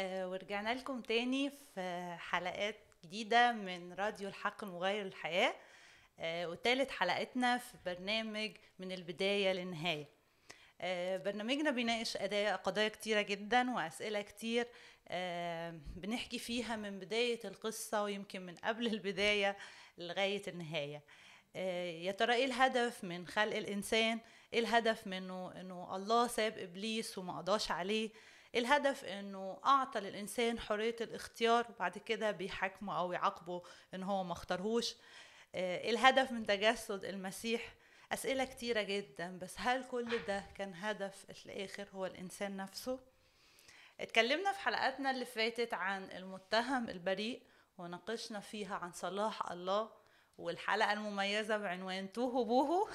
آه، ورجعنا لكم تاني في حلقات جديدة من راديو الحق المغير للحياة آه، وتالت حلقتنا في برنامج من البداية للنهاية آه، برنامجنا بيناقش قضايا كتيرة جدا وأسئلة كتير بنحكي فيها من بداية القصة ويمكن من قبل البداية لغاية النهاية يا ترى ايه الهدف من خلق الانسان ايه الهدف منه انه الله ساب ابليس وما قضاش عليه الهدف انه اعطى للانسان حريه الاختيار وبعد كده بيحاكمه او يعاقبه ان هو ما اختارهوش آه، الهدف من تجسد المسيح اسئله كتيره جدا بس هل كل ده كان هدف في الاخر هو الانسان نفسه اتكلمنا في حلقاتنا اللي فاتت عن المتهم البريء وناقشنا فيها عن صلاح الله والحلقة المميزة بعنوان توه بوهو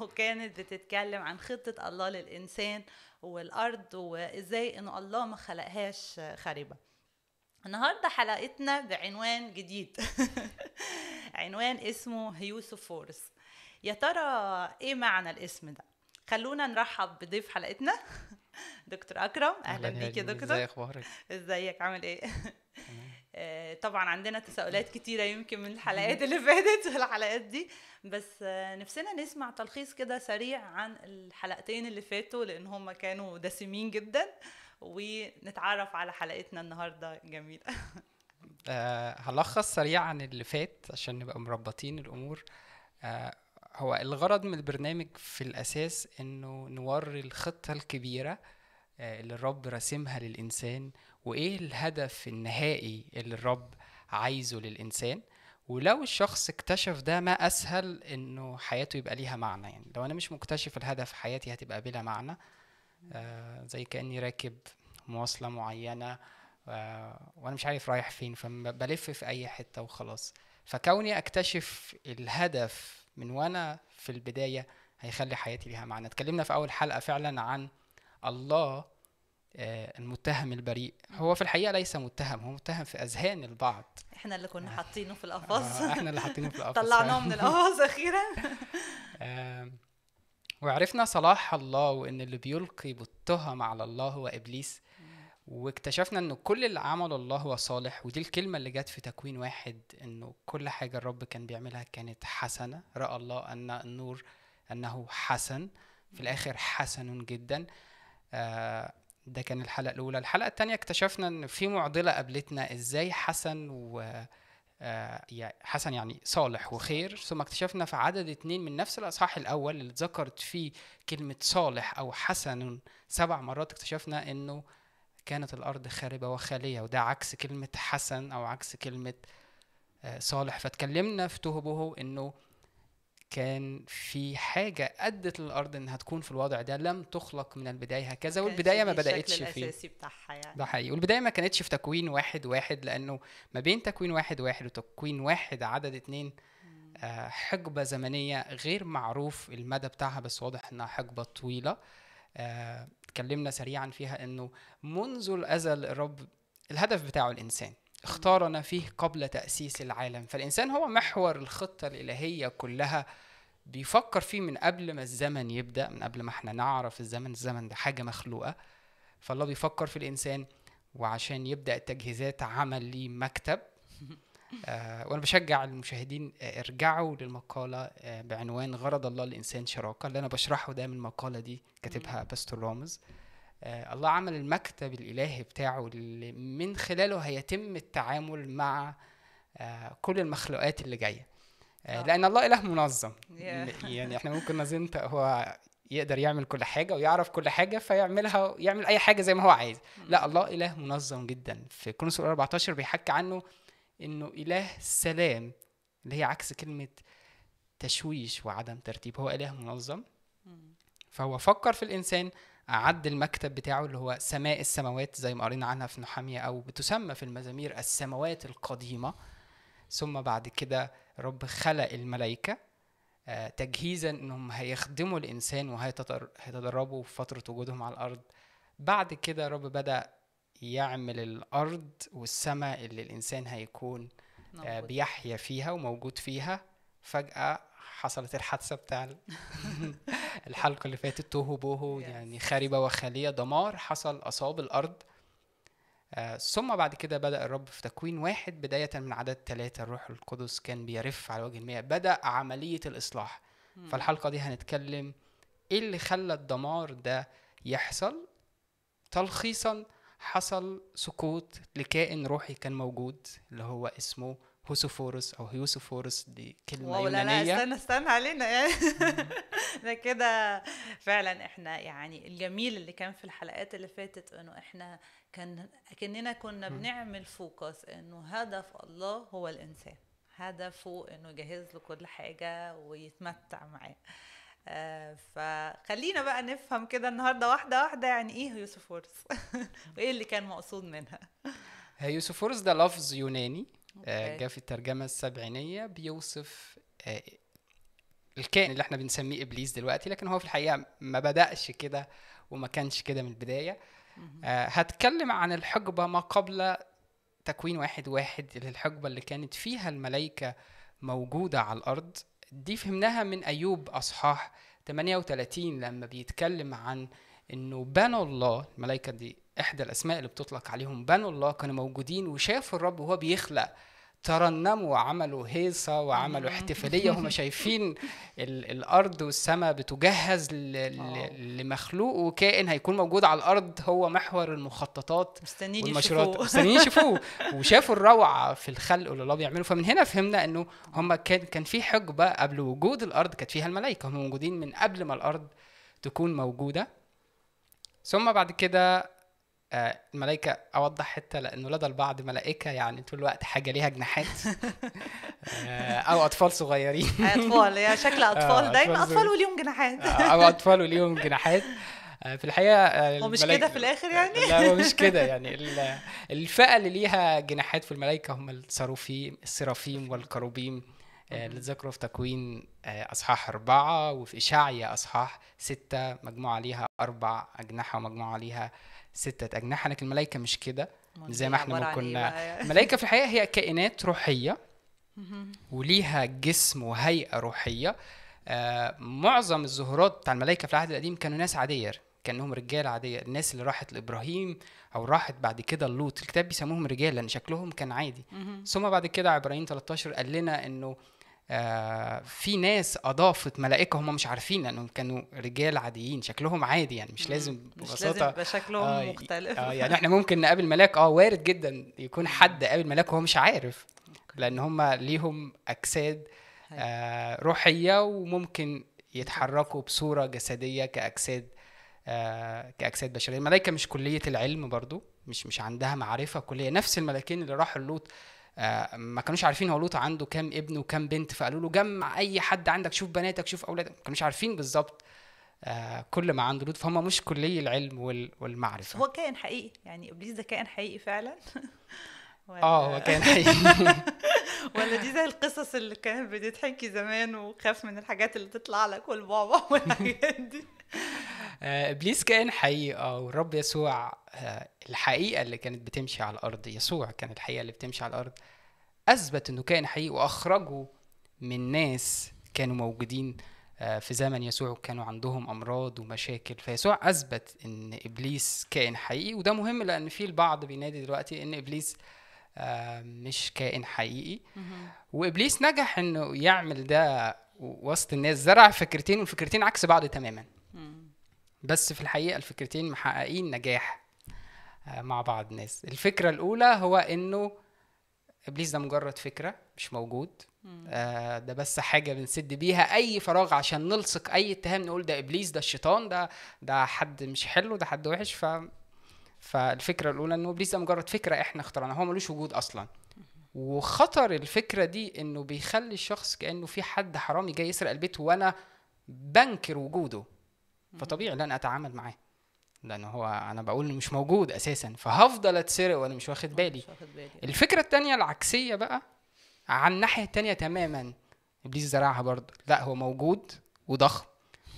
وكانت بتتكلم عن خطة الله للإنسان والأرض وإزاي إنه الله ما خلقهاش خريبة النهاردة حلقتنا بعنوان جديد عنوان اسمه هيوسوفورس يا ترى إيه معنى الاسم ده؟ خلونا نرحب بضيف حلقتنا دكتور اكرم اهلا, بيك يا دكتور ازي اخبارك ازيك عامل ايه طبعا عندنا تساؤلات كتيره يمكن من الحلقات اللي فاتت والحلقات دي بس نفسنا نسمع تلخيص كده سريع عن الحلقتين اللي فاتوا لان هم كانوا دسمين جدا ونتعرف على حلقتنا النهارده جميله أه هلخص سريع عن اللي فات عشان نبقى مربطين الامور أه هو الغرض من البرنامج في الاساس انه نوري الخطه الكبيره آه، اللي الرب راسمها للانسان وايه الهدف النهائي اللي الرب عايزه للانسان ولو الشخص اكتشف ده ما اسهل انه حياته يبقى ليها معنى يعني لو انا مش مكتشف الهدف حياتي هتبقى بلا معنى آه زي كاني راكب مواصله معينه آه وانا مش عارف رايح فين فبلف في اي حته وخلاص فكوني اكتشف الهدف من وانا في البدايه هيخلي حياتي ليها معنى اتكلمنا في اول حلقه فعلا عن الله آه، المتهم البريء هو في الحقيقه ليس متهم هو متهم في اذهان البعض احنا اللي كنا آه. حاطينه في القفص آه احنا اللي حاطينه في القفص طلعناه من القفص اخيرا وعرفنا صلاح الله وان اللي بيلقي بالتهم على الله هو ابليس واكتشفنا ان كل اللي عمله الله هو صالح ودي الكلمة اللي جت في تكوين واحد انه كل حاجة الرب كان بيعملها كانت حسنة رأى الله ان النور انه حسن في الاخر حسن جدا آه، ده كان الحلقة الأولى الحلقة التانية اكتشفنا إن في معضلة قابلتنا إزاي حسن و آه، حسن يعني صالح وخير ثم اكتشفنا في عدد اتنين من نفس الأصحاح الأول اللي اتذكرت فيه كلمة صالح أو حسن سبع مرات اكتشفنا إنه كانت الأرض خاربة وخالية وده عكس كلمة حسن أو عكس كلمة آه، صالح فاتكلمنا في توهبه إنه كان في حاجه ادت للارض انها تكون في الوضع ده لم تخلق من البدايه هكذا والبدايه ما بداتش في الاساسي بتاعها يعني ده حقيقي والبدايه ما كانتش في تكوين واحد واحد لانه ما بين تكوين واحد واحد وتكوين واحد عدد اتنين آه، حقبه زمنيه غير معروف المدى بتاعها بس واضح انها حقبه طويله آه، اتكلمنا سريعا فيها انه منذ الازل الرب الهدف بتاعه الانسان اختارنا فيه قبل تأسيس العالم فالإنسان هو محور الخطة الإلهية كلها بيفكر فيه من قبل ما الزمن يبدأ من قبل ما احنا نعرف الزمن الزمن ده حاجة مخلوقة فالله بيفكر في الإنسان وعشان يبدأ التجهيزات عمل ليه مكتب آه وانا بشجع المشاهدين آه ارجعوا للمقاله آه بعنوان غرض الله الانسان شراكه اللي انا بشرحه ده من المقاله دي كاتبها باستور رامز آه، الله عمل المكتب الإلهي بتاعه اللي من خلاله هيتم التعامل مع آه، كل المخلوقات اللي جايه آه، لأن الله إله منظم يعني احنا ممكن نظن هو يقدر يعمل كل حاجه ويعرف كل حاجه فيعملها يعمل اي حاجه زي ما هو عايز mm. لا الله اله منظم جدا في كونس 14 بيحكي عنه انه اله السلام اللي هي عكس كلمه تشويش وعدم ترتيب هو اله منظم mm. فهو فكر في الانسان عد المكتب بتاعه اللي هو سماء السماوات زي ما قرينا عنها في نحامية أو بتسمى في المزامير السماوات القديمة ثم بعد كده رب خلق الملائكة آه، تجهيزا انهم هيخدموا الانسان وهيتدربوا في فتره وجودهم على الارض بعد كده رب بدا يعمل الارض والسماء اللي الانسان هيكون آه، موجود. بيحيا فيها وموجود فيها فجاه حصلت الحادثه بتاع الحلقه اللي فاتت توهو بوهو يعني خاربه وخاليه دمار حصل اصاب الارض آه ثم بعد كده بدأ الرب في تكوين واحد بداية من عدد ثلاثة الروح القدس كان بيرف على وجه المياه بدأ عملية الإصلاح فالحلقة دي هنتكلم إيه اللي خلى الدمار ده يحصل تلخيصا حصل سقوط لكائن روحي كان موجود اللي هو اسمه هوسوفورس او هيوسوفورس دي كلمه يونانيه لا لا استنى استنى علينا يعني ده كده فعلا احنا يعني الجميل اللي كان في الحلقات اللي فاتت انه احنا كان كاننا كنا بنعمل فوكس انه هدف الله هو الانسان هدفه انه يجهز له كل حاجه ويتمتع معاه آه، فخلينا بقى نفهم كده النهارده واحده واحده يعني ايه هيوسوفورس وايه اللي كان مقصود منها هيوسوفورس ده لفظ يوناني آه، جاء في الترجمة السبعينية بيوصف آه، الكائن اللي احنا بنسميه ابليس دلوقتي لكن هو في الحقيقه ما بداش كده وما كانش كده من البدايه آه هتكلم عن الحقبه ما قبل تكوين واحد واحد الحقبه اللي كانت فيها الملائكه موجوده على الارض دي فهمناها من ايوب اصحاح 38 لما بيتكلم عن انه بنوا الله الملائكه دي احدى الاسماء اللي بتطلق عليهم بنوا الله كانوا موجودين وشافوا الرب وهو بيخلق ترنموا وعملوا هيصة وعملوا احتفالية هم شايفين الأرض والسماء بتجهز آه. لمخلوق وكائن هيكون موجود على الأرض هو محور المخططات مستنيين والمشروعات مستنيين يشوفوه وشافوا الروعة في الخلق اللي الله بيعمله فمن هنا فهمنا إنه هم كان كان في حقبة قبل وجود الأرض كانت فيها الملائكة هم موجودين من قبل ما الأرض تكون موجودة ثم بعد كده آه، الملائكة أوضح حتة لأنه لدى البعض ملائكة يعني طول الوقت حاجة ليها جناحات آه، أو أطفال صغيرين أطفال هي شكل آه، أطفال دايما أطفال وليهم جناحات أو أطفال وليهم جناحات في الحقيقه هو مش كده في الاخر يعني لا هو مش كده يعني الفئه اللي ليها جناحات في الملائكه هم الصاروفيم السرافيم والكروبيم اللي ذكروا في تكوين اصحاح اربعه وفي اشعيا اصحاح سته مجموعه ليها اربع اجنحه ومجموعه ليها ستة أجنحة لكن الملائكة مش كده زي إيه ما احنا ما إيه كنا الملائكة في الحقيقة هي كائنات روحية وليها جسم وهيئة روحية آه معظم الظهورات بتاع الملائكة في العهد القديم كانوا ناس عادية كانهم رجال عادية الناس اللي راحت لإبراهيم أو راحت بعد كده لوط الكتاب بيسموهم رجال لأن شكلهم كان عادي ثم بعد كده إبراهيم 13 قال لنا إنه آه، في ناس اضافت ملائكه هم مش عارفين لانهم كانوا رجال عاديين شكلهم عادي يعني مش لازم ببساطه مش لازم يبقى شكلهم آه مختلف آه يعني احنا ممكن نقابل ملاك اه وارد جدا يكون حد قابل ملاك وهو مش عارف لان هم ليهم اجساد أيوة. آه روحيه وممكن يتحركوا بصوره جسديه كاجساد آه كاجساد بشريه الملائكه مش كليه العلم برضو مش مش عندها معرفه كليه نفس الملاكين اللي راحوا لوط آه، ما كانوش عارفين هو لوط عنده كام ابن وكام بنت فقالوا له جمع اي حد عندك شوف بناتك شوف اولادك ما كانوش عارفين بالظبط آه، كل ما عنده لوط فهم مش كلي العلم والمعرفه هو كائن حقيقي يعني ابليس ده كائن حقيقي فعلا اه هو كان حقيقي ولا دي زي القصص اللي كانت بتتحكي زمان وخاف من الحاجات اللي تطلع لك والبابا والحاجات دي آه، ابليس كان حقيقي اه والرب يسوع آه، الحقيقه اللي كانت بتمشي على الارض يسوع كان الحقيقه اللي بتمشي على الارض اثبت انه كان حقيقي واخرجه من ناس كانوا موجودين آه، في زمن يسوع وكانوا عندهم امراض ومشاكل فيسوع اثبت ان ابليس كائن حقيقي وده مهم لان في البعض بينادي دلوقتي ان ابليس آه مش كائن حقيقي وابليس نجح انه يعمل ده وسط الناس زرع فكرتين والفكرتين عكس بعض تماما بس في الحقيقه الفكرتين محققين نجاح آه، مع بعض الناس الفكره الاولى هو انه ابليس ده مجرد فكره مش موجود آه، ده بس حاجه بنسد بيها اي فراغ عشان نلصق اي اتهام نقول ده ابليس ده الشيطان ده ده حد مش حلو ده حد وحش ف فالفكره الاولى انه ابليس ده مجرد فكره احنا اخترعناها هو ملوش وجود اصلا وخطر الفكره دي انه بيخلي الشخص كانه في حد حرامي جاي يسرق البيت وانا بنكر وجوده فطبيعي ان انا اتعامل معاه لان هو انا بقول انه مش موجود اساسا فهفضل اتسرق وانا مش واخد بالي الفكره الثانيه العكسيه بقى عن الناحيه الثانيه تماما ابليس زرعها برضه لا هو موجود وضخم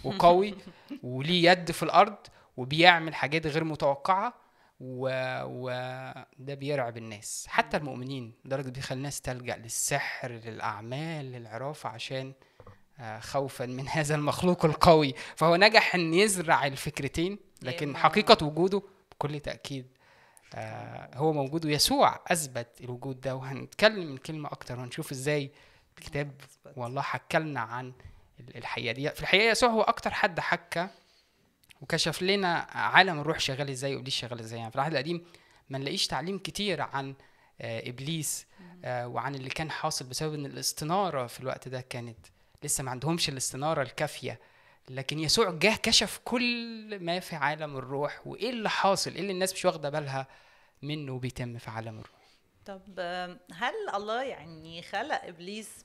وقوي وليه يد في الارض وبيعمل حاجات غير متوقعه وده و... بيرعب الناس حتى المؤمنين لدرجة بيخلي الناس تلجأ للسحر للأعمال للعرافة عشان آه، خوفا من هذا المخلوق القوي فهو نجح ان يزرع الفكرتين لكن أيوة. حقيقة وجوده بكل تأكيد آه، آه. هو موجود ويسوع أثبت الوجود ده وهنتكلم كلمة أكتر وهنشوف إزاي الكتاب والله حكلنا عن الحقيقة دي في الحقيقة يسوع هو أكتر حد حكى وكشف لنا عالم الروح شغال ازاي وابليس شغال ازاي يعني في العهد القديم ما نلاقيش تعليم كتير عن آه، ابليس آه، وعن اللي كان حاصل بسبب ان الاستناره في الوقت ده كانت لسه ما عندهمش الاستناره الكافيه لكن يسوع جه كشف كل ما في عالم الروح وايه اللي حاصل ايه اللي الناس مش واخده بالها منه بيتم في عالم الروح طب هل الله يعني خلق ابليس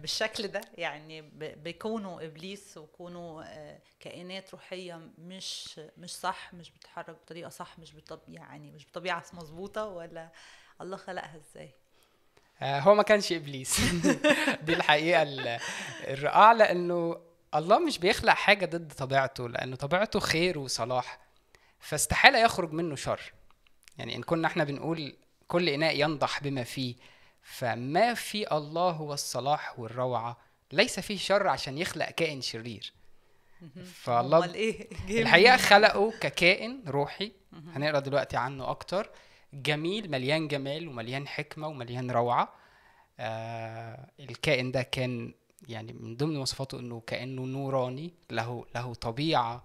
بالشكل ده يعني بكونه ابليس وكونه آه، كائنات روحيه مش مش صح مش بتتحرك بطريقه صح مش بطب يعني مش بطبيعه مظبوطه ولا الله خلقها ازاي آه، هو ما كانش ابليس دي الحقيقه الرائعه لانه الله مش بيخلق حاجه ضد طبيعته لانه طبيعته خير وصلاح فاستحاله يخرج منه شر يعني ان كنا احنا بنقول كل إناء ينضح بما فيه فما في الله هو الصلاح والروعة ليس فيه شر عشان يخلق كائن شرير فالله إيه؟ الحقيقة خلقه ككائن روحي هنقرا دلوقتي عنه أكتر جميل مليان جمال ومليان حكمة ومليان روعة آه الكائن ده كان يعني من ضمن وصفاته انه كانه نوراني له له طبيعه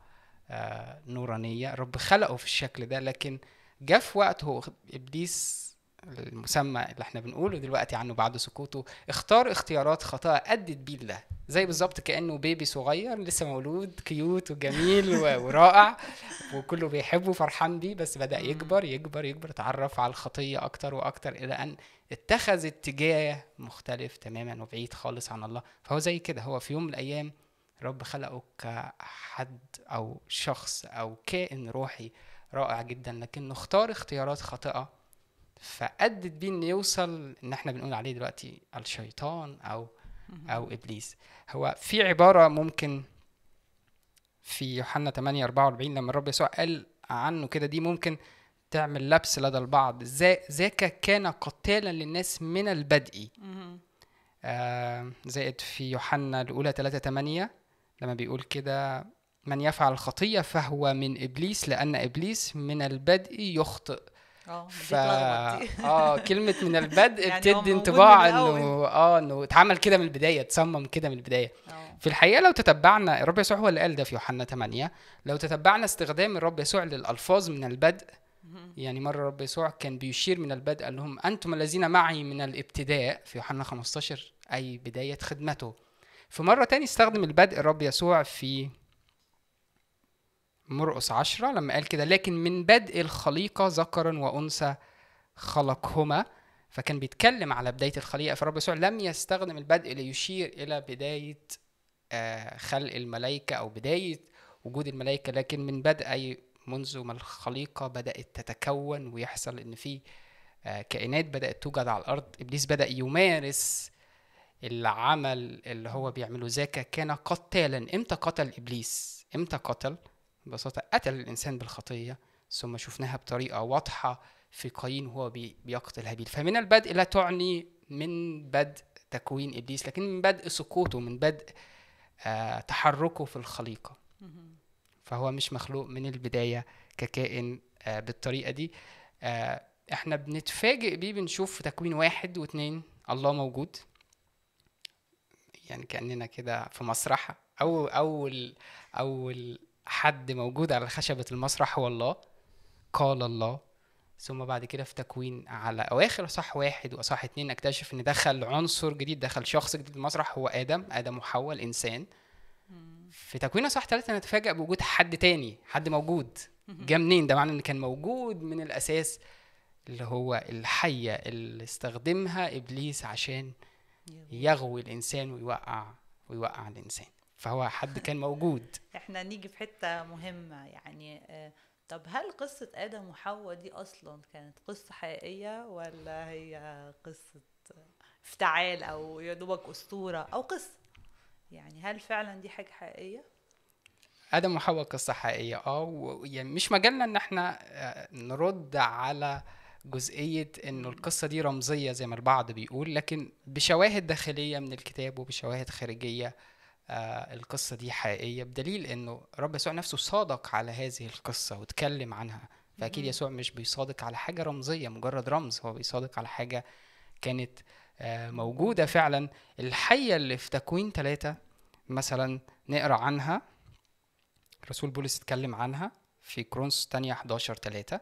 آه نورانيه الرب خلقه في الشكل ده لكن جاء في وقت هو ابليس المسمى اللي احنا بنقوله دلوقتي عنه بعد سقوطه اختار اختيارات خطأ أدت بيه لده زي بالظبط كأنه بيبي صغير لسه مولود كيوت وجميل ورائع وكله بيحبه فرحان بيه بس بدأ يكبر يكبر يكبر اتعرف على الخطية أكتر وأكتر إلى أن اتخذ اتجاه مختلف تماما وبعيد خالص عن الله فهو زي كده هو في يوم من الأيام رب خلقه كحد أو شخص أو كائن روحي رائع جدا لكنه اختار اختيارات خاطئة فأدت بيه إن يوصل إن إحنا بنقول عليه دلوقتي الشيطان أو أو إبليس هو في عبارة ممكن في يوحنا 8 44 لما الرب يسوع قال عنه كده دي ممكن تعمل لبس لدى البعض ذاك كان قتالا للناس من البدء آه زائد في يوحنا الأولى 3 8 لما بيقول كده من يفعل الخطية فهو من إبليس لأن إبليس من البدء يخطئ اه، ف... اه كلمه من البدء يعني بتدي انطباع انه اه انه اتعمل كده من البدايه اتصمم كده من البدايه أوه. في الحقيقه لو تتبعنا الرب يسوع هو اللي قال ده في يوحنا 8 لو تتبعنا استخدام الرب يسوع للالفاظ من البدء يعني مرة الرب يسوع كان بيشير من البدء قال لهم أنتم الذين معي من الابتداء في يوحنا 15 أي بداية خدمته في مرة تاني استخدم البدء الرب يسوع في مرقص عشرة لما قال كده لكن من بدء الخليقة ذكرا وأنثى خلقهما فكان بيتكلم على بداية الخليقة فالرب يسوع لم يستخدم البدء ليشير إلى بداية آه، خلق الملائكة أو بداية وجود الملائكة لكن من بدء أي منذ ما الخليقة بدأت تتكون ويحصل إن في آه، كائنات بدأت توجد على الأرض إبليس بدأ يمارس العمل اللي هو بيعمله ذاك كان قتالا إمتى قتل إبليس؟ إمتى قتل؟ ببساطة قتل الإنسان بالخطية ثم شفناها بطريقة واضحة في قايين وهو بيقتل هابيل فمن البدء لا تعني من بدء تكوين إبليس لكن من بدء سقوطه من بدء آه، تحركه في الخليقة فهو مش مخلوق من البداية ككائن آه، بالطريقة دي آه، احنا بنتفاجئ بيه بنشوف في تكوين واحد واثنين الله موجود يعني كأننا كده في مسرحة أو أول أول حد موجود على خشبة المسرح هو الله قال الله ثم بعد كده في تكوين على اواخر اصح واحد واصح اتنين اكتشف ان دخل عنصر جديد دخل شخص جديد المسرح هو ادم ادم محول الانسان في تكوين اصح ثلاثة نتفاجأ بوجود حد تاني حد موجود جه منين ده معنى ان كان موجود من الاساس اللي هو الحية اللي استخدمها ابليس عشان يغوي الانسان ويوقع ويوقع الانسان فهو حد كان موجود احنا نيجي في حته مهمه يعني آه، طب هل قصة آدم وحواء دي أصلا كانت قصة حقيقية ولا هي قصة افتعال أو يا دوبك أسطورة أو قصة؟ يعني هل فعلا دي حاجة حقيقية؟ آدم وحواء قصة حقيقية اه يعني مش مجالنا إن احنا آه، نرد على جزئية إنه القصة دي رمزية زي ما البعض بيقول لكن بشواهد داخلية من الكتاب وبشواهد خارجية آه، القصة دي حقيقية بدليل انه رب يسوع نفسه صادق على هذه القصة واتكلم عنها فأكيد يسوع مش بيصادق على حاجة رمزية مجرد رمز هو بيصادق على حاجة كانت آه، موجودة فعلا الحية اللي في تكوين ثلاثة مثلا نقرأ عنها الرسول بولس اتكلم عنها في كرونس تانية 11 3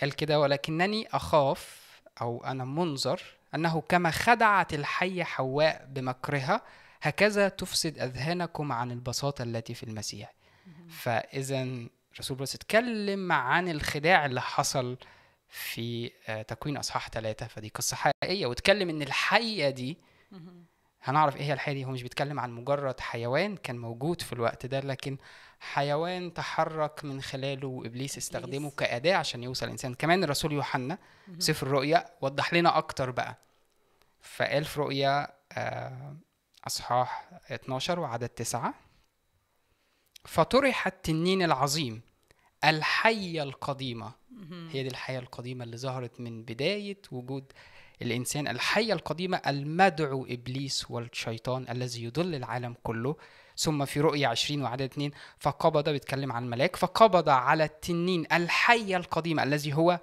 قال كده ولكنني أخاف أو أنا منظر أنه كما خدعت الحية حواء بمكرها هكذا تفسد أذهانكم عن البساطة التي في المسيح فإذا رسول بولس اتكلم عن الخداع اللي حصل في آه، تكوين أصحاح ثلاثة فدي قصة حقيقية واتكلم إن الحقيقة دي هنعرف ايه هي الحقيقه دي هو مش بيتكلم عن مجرد حيوان كان موجود في الوقت ده لكن حيوان تحرك من خلاله وابليس استخدمه كاداه عشان يوصل الانسان كمان الرسول يوحنا سفر الرؤيا وضح لنا اكتر بقى فقال في رؤيا آه أصحاح 12 وعدد 9 فطرح التنين العظيم الحية القديمة هي دي الحية القديمة اللي ظهرت من بداية وجود الإنسان الحية القديمة المدعو إبليس والشيطان الذي يضل العالم كله ثم في رؤية 20 وعدد 2 فقبض بيتكلم عن الملاك فقبض على التنين الحية القديمة الذي هو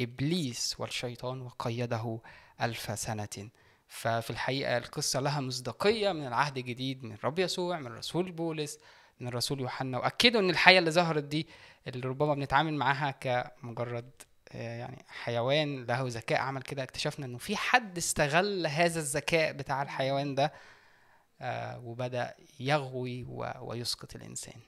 إبليس والشيطان وقيده ألف سنة ففي الحقيقة القصة لها مصداقية من العهد الجديد من الرب يسوع من الرسول بولس من الرسول يوحنا وأكدوا إن الحياة اللي ظهرت دي اللي ربما بنتعامل معاها كمجرد آه، يعني حيوان له ذكاء عمل كده اكتشفنا إنه في حد استغل هذا الذكاء بتاع الحيوان ده آه، وبدأ يغوي ويسقط الإنسان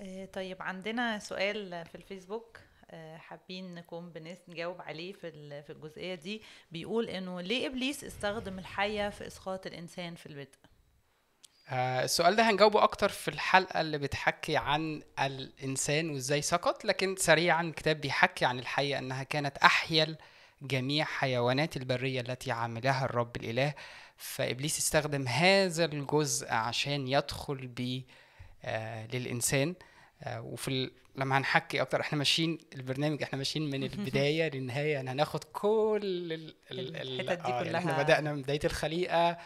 آه، طيب عندنا سؤال في الفيسبوك آه، حابين نكون بنجاوب عليه في في الجزئيه دي بيقول انه ليه ابليس استخدم الحيه في اسقاط الانسان في البدء آه السؤال ده هنجاوبه اكتر في الحلقه اللي بتحكي عن الانسان وازاي سقط لكن سريعا الكتاب بيحكي عن الحيه انها كانت احيل جميع حيوانات البريه التي عملها الرب الاله فابليس استخدم هذا الجزء عشان يدخل بيه آه للانسان آه، وفي ال... لما هنحكي اكتر احنا ماشيين البرنامج احنا ماشيين من البدايه للنهايه يعني هناخد كل ال... ال... الحتت دي آه، يعني كلها احنا بدانا من بدايه الخليقه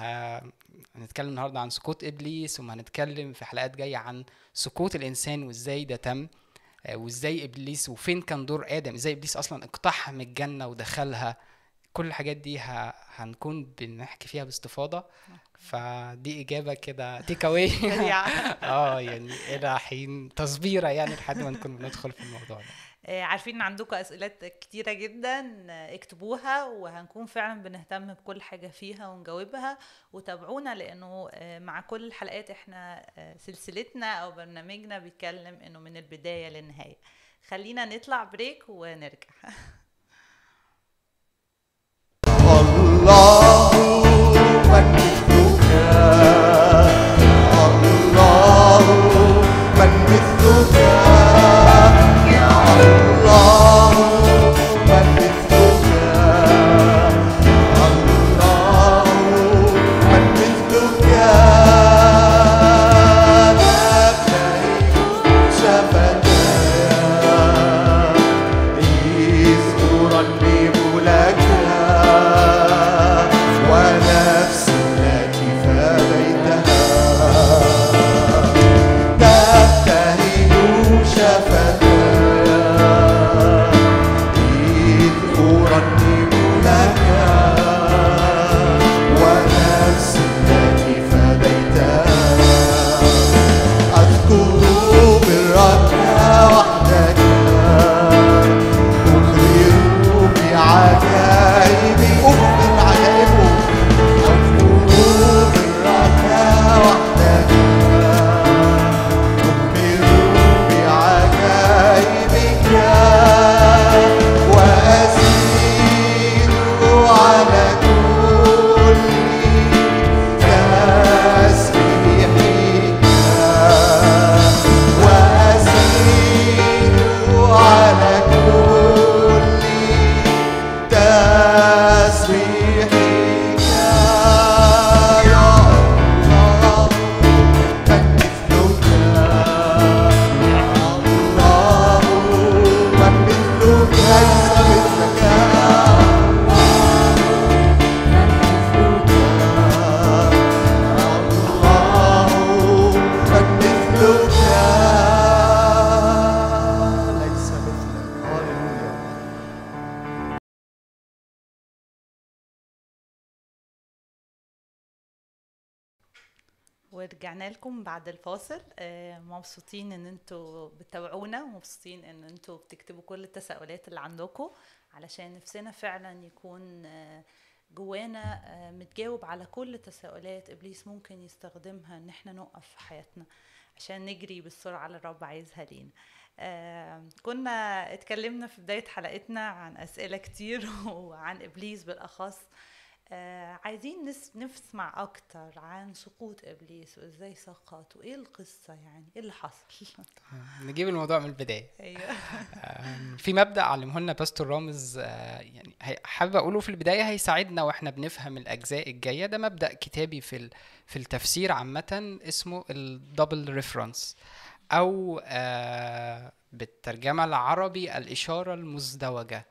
آه، هنتكلم النهارده عن سقوط ابليس وهنتكلم في حلقات جايه عن سقوط الانسان وازاي ده تم وازاي ابليس وفين كان دور ادم ازاي ابليس اصلا اقتحم الجنه ودخلها كل الحاجات دي ه... هنكون بنحكي فيها باستفاضه فدي اجابه كده تيك اواي اه يعني الى حين تصبيره يعني لحد ما نكون بندخل في الموضوع ده آه، عارفين ان عندكم اسئلات كتيره جدا اكتبوها وهنكون فعلا بنهتم بكل حاجه فيها ونجاوبها وتابعونا لانه آه، مع كل الحلقات احنا آه، سلسلتنا او برنامجنا بيتكلم انه من البدايه للنهايه خلينا نطلع بريك ونرجع Oh ورجعنا لكم بعد الفاصل آه، مبسوطين ان انتوا بتتابعونا ومبسوطين ان انتوا بتكتبوا كل التساؤلات اللي عندكم علشان نفسنا فعلا يكون آه، جوانا آه، متجاوب على كل تساؤلات ابليس ممكن يستخدمها ان احنا نوقف في حياتنا عشان نجري بالسرعه اللي الرب عايزها لينا كنا اتكلمنا في بدايه حلقتنا عن اسئله كتير وعن ابليس بالاخص آه، عايزين نسمع أكتر عن سقوط إبليس وإزاي سقط وإيه القصة يعني إيه اللي حصل نجيب الموضوع من البداية أيوة في مبدأ علمه لنا باستور رامز آه، يعني حابب أقوله في البداية هيساعدنا وإحنا بنفهم الأجزاء الجاية ده مبدأ كتابي في في التفسير عامة اسمه الدبل ريفرنس أو آه، بالترجمة العربي الإشارة المزدوجة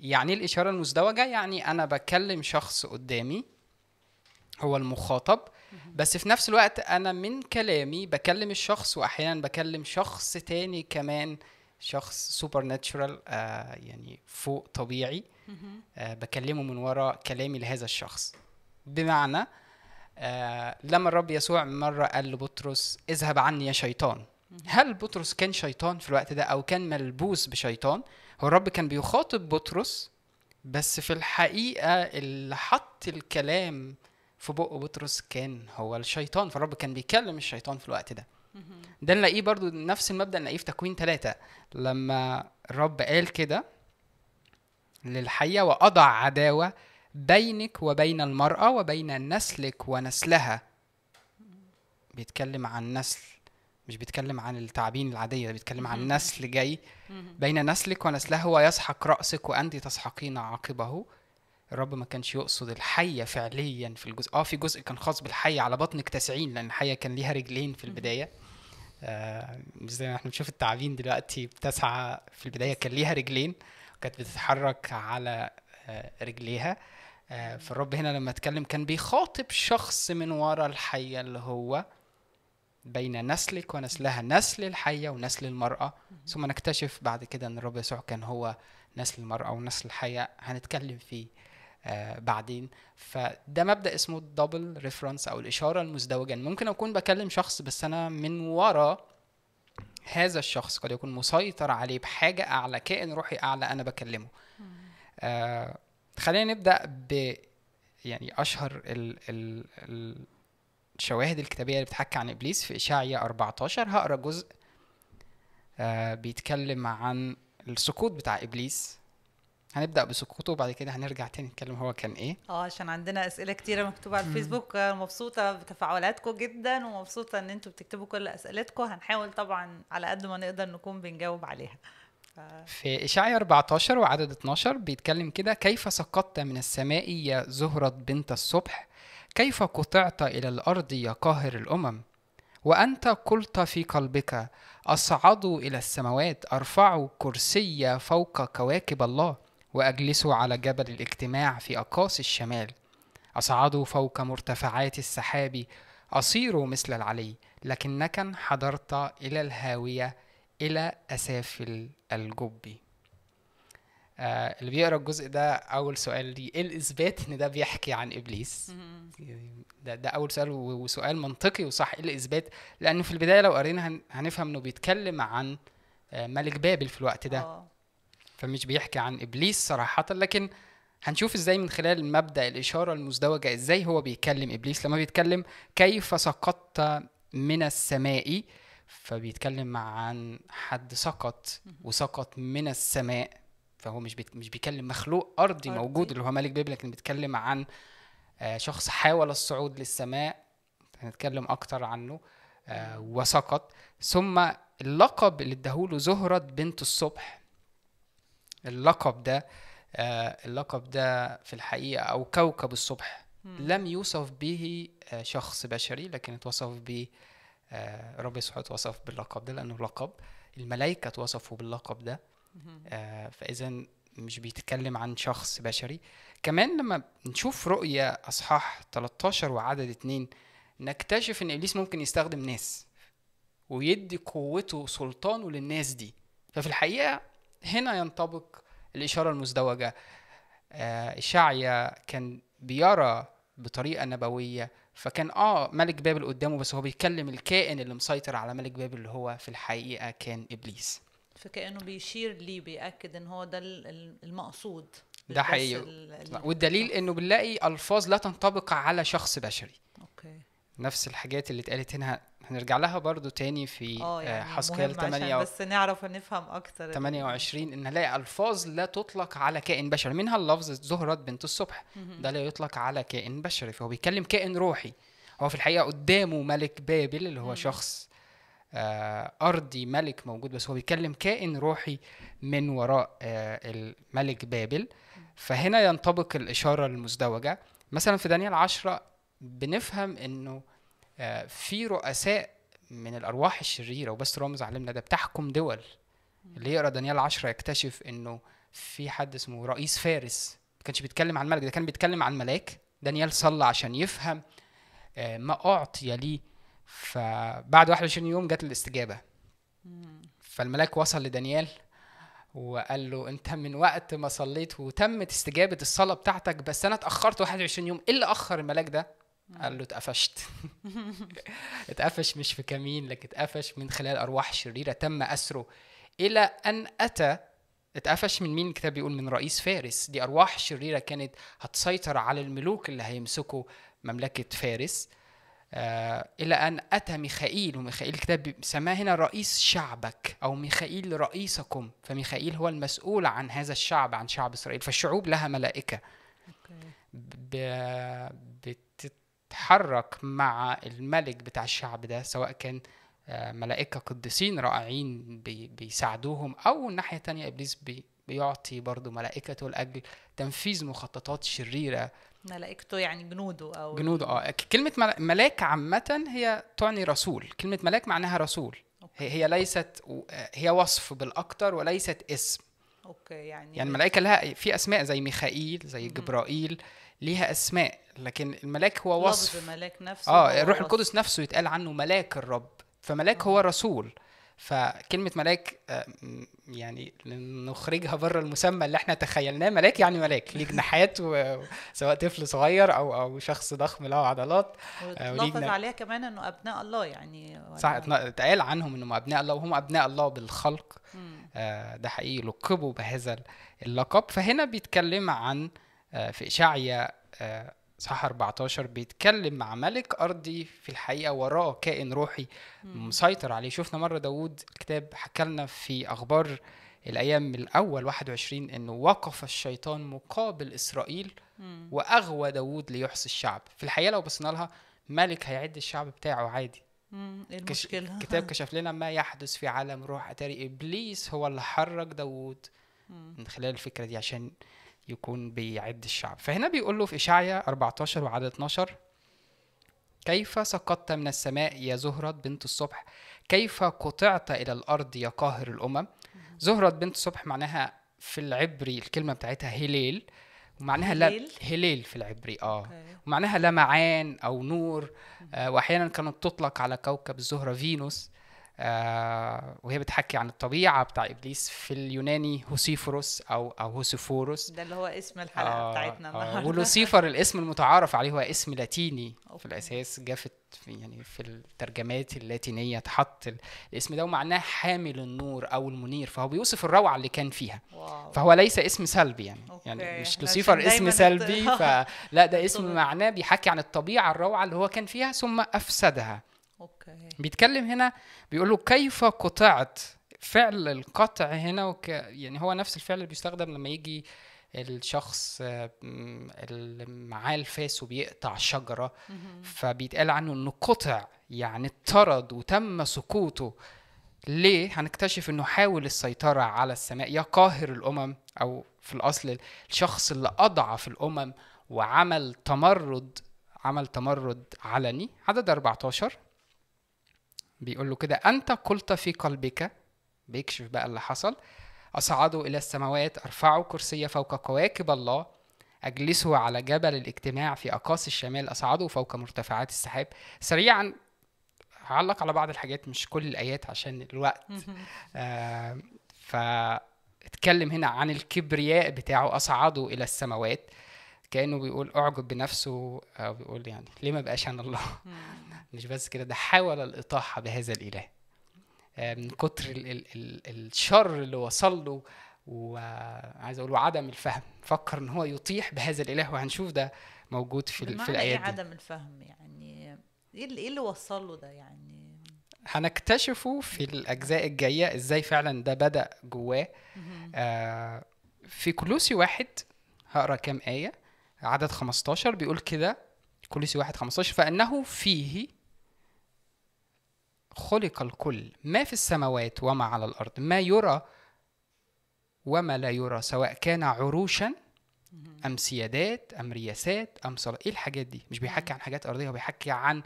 يعني الإشارة المزدوجة يعني أنا بكلم شخص قدامي هو المخاطب بس في نفس الوقت أنا من كلامي بكلم الشخص وأحيانا بكلم شخص تاني كمان شخص سوبر ناتشرال آه يعني فوق طبيعي آه بكلمه من وراء كلامي لهذا الشخص بمعنى آه لما الرب يسوع مرة قال لبطرس اذهب عني يا شيطان هل بطرس كان شيطان في الوقت ده أو كان ملبوس بشيطان؟ هو الرب كان بيخاطب بطرس بس في الحقيقة اللي حط الكلام في بق بطرس كان هو الشيطان فالرب كان بيكلم الشيطان في الوقت ده ده نلاقيه برضو نفس المبدأ نلاقيه في تكوين ثلاثة لما الرب قال كده للحية وأضع عداوة بينك وبين المرأة وبين نسلك ونسلها بيتكلم عن نسل مش بيتكلم عن التعابين العاديه ده بيتكلم عن نسل جاي بين نسلك ونسله ويسحق راسك وانت تسحقين عقبه الرب ما كانش يقصد الحية فعليا في الجزء اه في جزء كان خاص بالحية على بطنك تسعين لأن الحية كان ليها رجلين في البداية آه مش زي ما احنا بنشوف التعابين دلوقتي بتسعى في البداية كان ليها رجلين كانت بتتحرك على آه رجليها آه فالرب هنا لما اتكلم كان بيخاطب شخص من ورا الحية اللي هو بين نسلك ونسلها نسل الحية ونسل المرأة ثم نكتشف بعد كده أن الرب يسوع كان هو نسل المرأة ونسل الحية هنتكلم فيه آه بعدين فده مبدا اسمه الدبل ريفرنس او الاشاره المزدوجه يعني ممكن اكون بكلم شخص بس انا من وراء هذا الشخص قد يكون مسيطر عليه بحاجه اعلى كائن روحي اعلى انا بكلمه آه خلينا نبدا ب يعني اشهر ال ال ال الشواهد الكتابية اللي بتحكي عن إبليس في إشاعية 14 هقرأ جزء آه، بيتكلم عن السقوط بتاع إبليس هنبدأ بسقوطه وبعد كده هنرجع تاني نتكلم هو كان إيه اه عشان عندنا أسئلة كتيرة مكتوبة على الفيسبوك آه، مبسوطة بتفاعلاتكم جدا ومبسوطة إن أنتوا بتكتبوا كل أسئلتكم هنحاول طبعا على قد ما نقدر نكون بنجاوب عليها ف... في إشعيا 14 وعدد 12 بيتكلم كده كيف سقطت من السماء يا زهرة بنت الصبح كيف قطعت إلى الأرض يا قاهر الأمم وأنت قلت في قلبك أصعدوا إلى السماوات أرفعوا كرسي فوق كواكب الله وأجلسوا على جبل الاجتماع في أقاصي الشمال أصعدوا فوق مرتفعات السحاب أصيروا مثل العلي لكنك انحدرت إلى الهاوية إلى أسافل الجب آه، اللي بيقرا الجزء ده اول سؤال ليه ايه الاثبات ان ده بيحكي عن ابليس يعني ده ده اول سؤال وسؤال منطقي وصح ايه الاثبات لان في البدايه لو قرينا هنفهم انه بيتكلم عن آه، ملك بابل في الوقت ده آه. فمش بيحكي عن ابليس صراحه لكن هنشوف ازاي من خلال مبدا الاشاره المزدوجه ازاي هو بيكلم ابليس لما بيتكلم كيف سقطت من السماء فبيتكلم عن حد سقط وسقط من السماء فهو مش بيت... مش بيكلم مخلوق ارضي, أرضي. موجود اللي هو ملك بابل لكن بيتكلم عن آه، شخص حاول الصعود للسماء هنتكلم اكتر عنه آه، وسقط ثم اللقب اللي اداهوله زهرة بنت الصبح اللقب ده آه، اللقب ده في الحقيقة أو كوكب الصبح لم يوصف به شخص بشري لكن اتوصف به رب يسوع اتوصف باللقب ده لأنه لقب الملائكة اتوصفوا باللقب ده آه، فاذا مش بيتكلم عن شخص بشري كمان لما نشوف رؤية أصحاح 13 وعدد 2 نكتشف إن إبليس ممكن يستخدم ناس ويدي قوته وسلطانه للناس دي ففي الحقيقة هنا ينطبق الإشارة المزدوجة إشعيا آه كان بيرى بطريقة نبوية فكان آه ملك بابل قدامه بس هو بيتكلم الكائن اللي مسيطر على ملك بابل اللي هو في الحقيقة كان إبليس فكأنه بيشير ليه بيأكد إن هو ده المقصود ده حقيقي والدليل إنه بنلاقي ألفاظ لا تنطبق على شخص بشري أوكي نفس الحاجات اللي اتقالت هنا هنرجع لها برضو تاني في آه, آه، يعني حسكال 8 و... بس نعرف نفهم اكتر 28 ان نلاقي الفاظ لا تطلق على كائن بشري منها اللفظ زهرة بنت الصبح ده لا يطلق على كائن بشري فهو بيتكلم كائن روحي هو في الحقيقه قدامه ملك بابل اللي هو شخص آه، ارضي ملك موجود بس هو بيتكلم كائن روحي من وراء آه، الملك بابل فهنا ينطبق الاشاره المزدوجه مثلا في دانيال عشرة بنفهم انه آه، في رؤساء من الارواح الشريره وبس رمز علمنا ده بتحكم دول اللي يقرا دانيال عشرة يكتشف انه في حد اسمه رئيس فارس ما كانش بيتكلم عن ملك ده كان بيتكلم عن ملاك دانيال صلى عشان يفهم ما اعطي ليه فبعد 21 يوم جت الاستجابه فالملاك وصل لدانيال وقال له انت من وقت ما صليت وتمت استجابه الصلاه بتاعتك بس انا اتاخرت 21 يوم ايه اللي اخر الملاك ده قال له اتقفشت اتقفش مش في كمين لكن اتقفش من خلال ارواح شريره تم اسره الى ان اتى اتقفش من مين الكتاب بيقول من رئيس فارس دي ارواح شريره كانت هتسيطر على الملوك اللي هيمسكوا مملكه فارس آه، إلى أن أتى ميخائيل وميخائيل الكتاب سماه هنا رئيس شعبك أو ميخائيل رئيسكم فميخائيل هو المسؤول عن هذا الشعب عن شعب إسرائيل فالشعوب لها ملائكة بتتحرك مع الملك بتاع الشعب ده سواء كان آه، ملائكة قديسين رائعين بيساعدوهم أو ناحية الثانية إبليس بيعطي برضه ملائكته لأجل تنفيذ مخططات شريرة ملائكته يعني جنوده او جنوده اه كلمه ملاك عامه هي تعني رسول كلمه ملاك معناها رسول أوكي. هي ليست هي وصف بالاكثر وليست اسم اوكي يعني يعني إيه؟ الملائكه لها في اسماء زي ميخائيل زي جبرائيل ليها اسماء لكن الملاك هو وصف لفظ ملاك نفسه اه الروح القدس نفسه يتقال عنه ملاك الرب فملاك هو رسول فكلمة ملاك آه، يعني نخرجها بره المسمى اللي احنا تخيلناه ملاك يعني ملاك ليه جناحات سواء طفل صغير او او شخص ضخم له عضلات آه، وتلفظ عليها كمان انه ابناء الله يعني صح اتقال عنهم انهم ابناء الله وهم ابناء الله بالخلق آه، ده حقيقي لقبوا بهذا اللقب فهنا بيتكلم عن في اشعيا صح 14 بيتكلم مع ملك أرضي في الحقيقة وراه كائن روحي مسيطر عليه شفنا مرة داود الكتاب حكى لنا في أخبار الأيام الأول 21 أنه وقف الشيطان مقابل إسرائيل وأغوى داود ليحصي الشعب في الحقيقة لو بصينا لها ملك هيعد الشعب بتاعه عادي إيه المشكلة الكتاب كشف لنا ما يحدث في عالم روح أتاري إبليس هو اللي حرك داود من خلال الفكرة دي عشان يكون بيعد الشعب فهنا بيقول له في إشعيا 14 وعدد 12 كيف سقطت من السماء يا زهرة بنت الصبح كيف قطعت إلى الأرض يا قاهر الأمم زهرة بنت الصبح معناها في العبري الكلمة بتاعتها هليل ومعناها هليل, لا هليل في العبري اه ومعناها لمعان او نور آه واحيانا كانت تطلق على كوكب الزهره فينوس آه، وهي بتحكي عن الطبيعه بتاع ابليس في اليوناني هوسيفوروس او او هوسيفوروس ده اللي هو اسم الحلقه آه بتاعتنا آه، النهارده آه ولوسيفر الاسم المتعارف عليه هو اسم لاتيني أوكي. في الاساس جه في يعني في الترجمات اللاتينيه اتحط الاسم ده ومعناه حامل النور او المنير فهو بيوصف الروعه اللي كان فيها واو. فهو ليس اسم سلبي يعني, يعني أوكي. يعني مش لوسيفر اسم سلبي فلا ده اسم معناه بيحكي عن الطبيعه الروعه اللي هو كان فيها ثم افسدها اوكي بيتكلم هنا بيقول له كيف قطعت فعل القطع هنا وك... يعني هو نفس الفعل اللي بيستخدم لما يجي الشخص اللي معاه الفاس وبيقطع شجره فبيتقال عنه انه قطع يعني اطرد وتم سقوطه ليه هنكتشف انه حاول السيطره على السماء يا قاهر الامم او في الاصل الشخص اللي اضعف الامم وعمل تمرد عمل تمرد علني عدد 14 بيقول له كده أنت قلت في قلبك بيكشف بقى اللي حصل أصعدوا إلى السماوات أرفعوا كرسي فوق كواكب الله أجلسه على جبل الاجتماع في أقاصي الشمال أصعدوا فوق مرتفعات السحاب سريعا هعلق على بعض الحاجات مش كل الآيات عشان الوقت آه فاتكلم اتكلم هنا عن الكبرياء بتاعه أصعدوا إلى السماوات كانه بيقول اعجب بنفسه او بيقول يعني ليه ما بقاش انا الله مش بس كده ده حاول الاطاحه بهذا الاله آه، من كتر ال ال ال الشر اللي وصل له وعايز آه، اقول عدم الفهم فكر ان هو يطيح بهذا الاله وهنشوف ده موجود في, في إيه الايات دي. عدم الفهم يعني ايه اللي, إيه اللي وصله ده يعني هنكتشفه في الاجزاء الجايه ازاي فعلا ده بدا جواه آه في كلوسي واحد هقرا كام ايه عدد 15 بيقول كده سي واحد 15 فأنه فيه خلق الكل ما في السماوات وما على الأرض ما يرى وما لا يرى سواء كان عروشا أم سيادات أم رياسات أم صلاة إيه الحاجات دي مش بيحكي عن حاجات أرضية هو بيحكي عن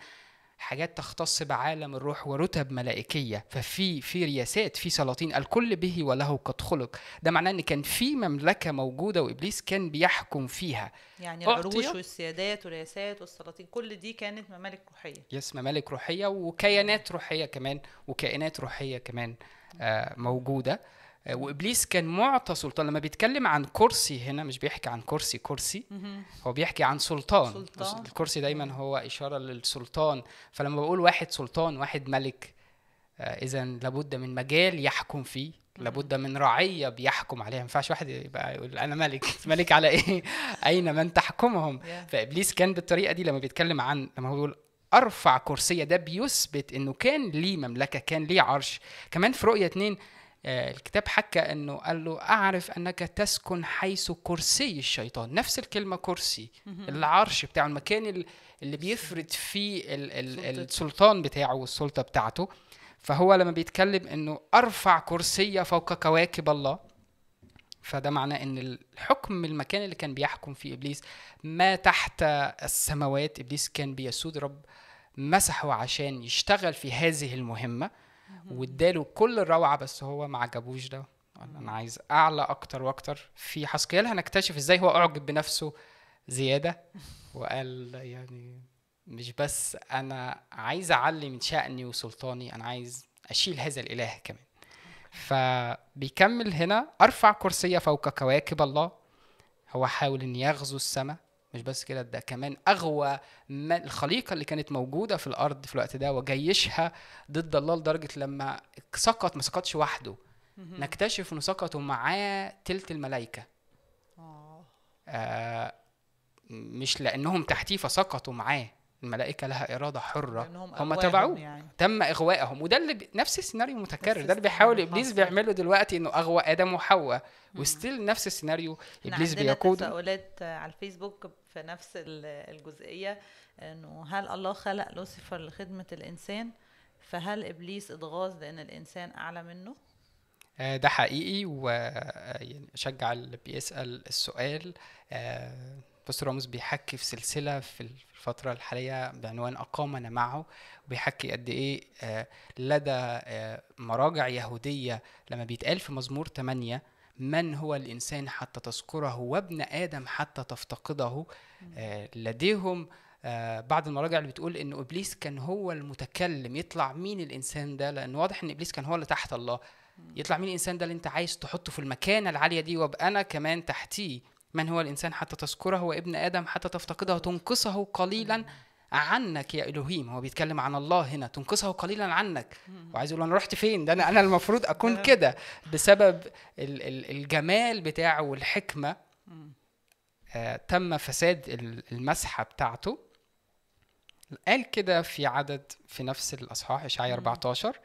حاجات تختص بعالم الروح ورتب ملائكيه ففي في رياسات في سلاطين الكل به وله قد خلق ده معناه ان كان في مملكه موجوده وابليس كان بيحكم فيها يعني العروش والسيادات والرياسات والسلاطين كل دي كانت ممالك روحيه يس ممالك روحيه وكيانات روحيه كمان وكائنات روحيه كمان آه موجوده آه، وابليس كان معطى سلطان لما بيتكلم عن كرسي هنا مش بيحكي عن كرسي كرسي هو بيحكي عن سلطان, سلطان. الكرسي دايما هو اشاره للسلطان فلما بقول واحد سلطان واحد ملك آه، اذا لابد من مجال يحكم فيه لابد من رعية بيحكم عليها ما ينفعش واحد يبقى يقول أنا ملك ملك على إيه أين من تحكمهم فإبليس كان بالطريقة دي لما بيتكلم عن لما هو بيقول أرفع كرسية ده بيثبت إنه كان ليه مملكة كان ليه عرش كمان في رؤية اتنين آه، الكتاب حكى انه قال له اعرف انك تسكن حيث كرسي الشيطان نفس الكلمه كرسي العرش بتاعه المكان اللي بيفرد فيه ال ال السلطان بتاعه والسلطه بتاعته فهو لما بيتكلم انه ارفع كرسي فوق كواكب الله فده معناه ان الحكم المكان اللي كان بيحكم فيه ابليس ما تحت السماوات ابليس كان بيسود رب مسحه عشان يشتغل في هذه المهمه واداله كل الروعه بس هو ما عجبوش ده انا عايز اعلى اكتر واكتر في حسكيال هنكتشف ازاي هو اعجب بنفسه زياده وقال يعني مش بس انا عايز اعلي من شأني وسلطاني انا عايز اشيل هذا الاله كمان فبيكمل هنا ارفع كرسي فوق كواكب الله هو حاول ان يغزو السماء مش بس كده ده كمان اغوى من الخليقه اللي كانت موجوده في الارض في الوقت ده وجيشها ضد الله لدرجه لما سقط ما سقطش وحده نكتشف انه سقطوا معاه تلت الملائكه آه, آه، مش لانهم تحتيه فسقطوا معاه الملائكه لها اراده حره هم تبعوه يعني. تم اغوائهم وده اللي بي... نفس السيناريو متكرر ده اللي بيحاول ابليس بيعمله دلوقتي انه اغوى ادم وحواء وستيل نفس السيناريو ابليس بيقوده تساؤلات على الفيسبوك في نفس الجزئيه انه هل الله خلق لوسيفر لخدمه الانسان فهل ابليس اتغاظ لان الانسان اعلى منه آه، ده حقيقي وشجع آه، يعني اللي بيسال السؤال آه، بس راموس بيحكي في سلسله في الفتره الحاليه بعنوان اقامنا معه وبيحكي قد ايه آه، لدى آه، مراجع يهوديه لما بيتقال في مزمور 8 من هو الانسان حتى تذكره وابن ادم حتى تفتقده آه، لديهم بعض المراجع اللي بتقول ان ابليس كان هو المتكلم يطلع مين الانسان ده لان واضح ان ابليس كان هو اللي تحت الله يطلع مين الانسان ده اللي انت عايز تحطه في المكانه العاليه دي وابقى انا كمان تحتيه من هو الإنسان حتى تذكره وابن آدم حتى تفتقده تنقصه قليلا عنك يا إلهيم هو بيتكلم عن الله هنا تنقصه قليلا عنك وعايز يقول أنا رحت فين ده أنا أنا المفروض أكون كده بسبب الجمال بتاعه والحكمة آه تم فساد المسحة بتاعته قال كده في عدد في نفس الأصحاح إشعياء 14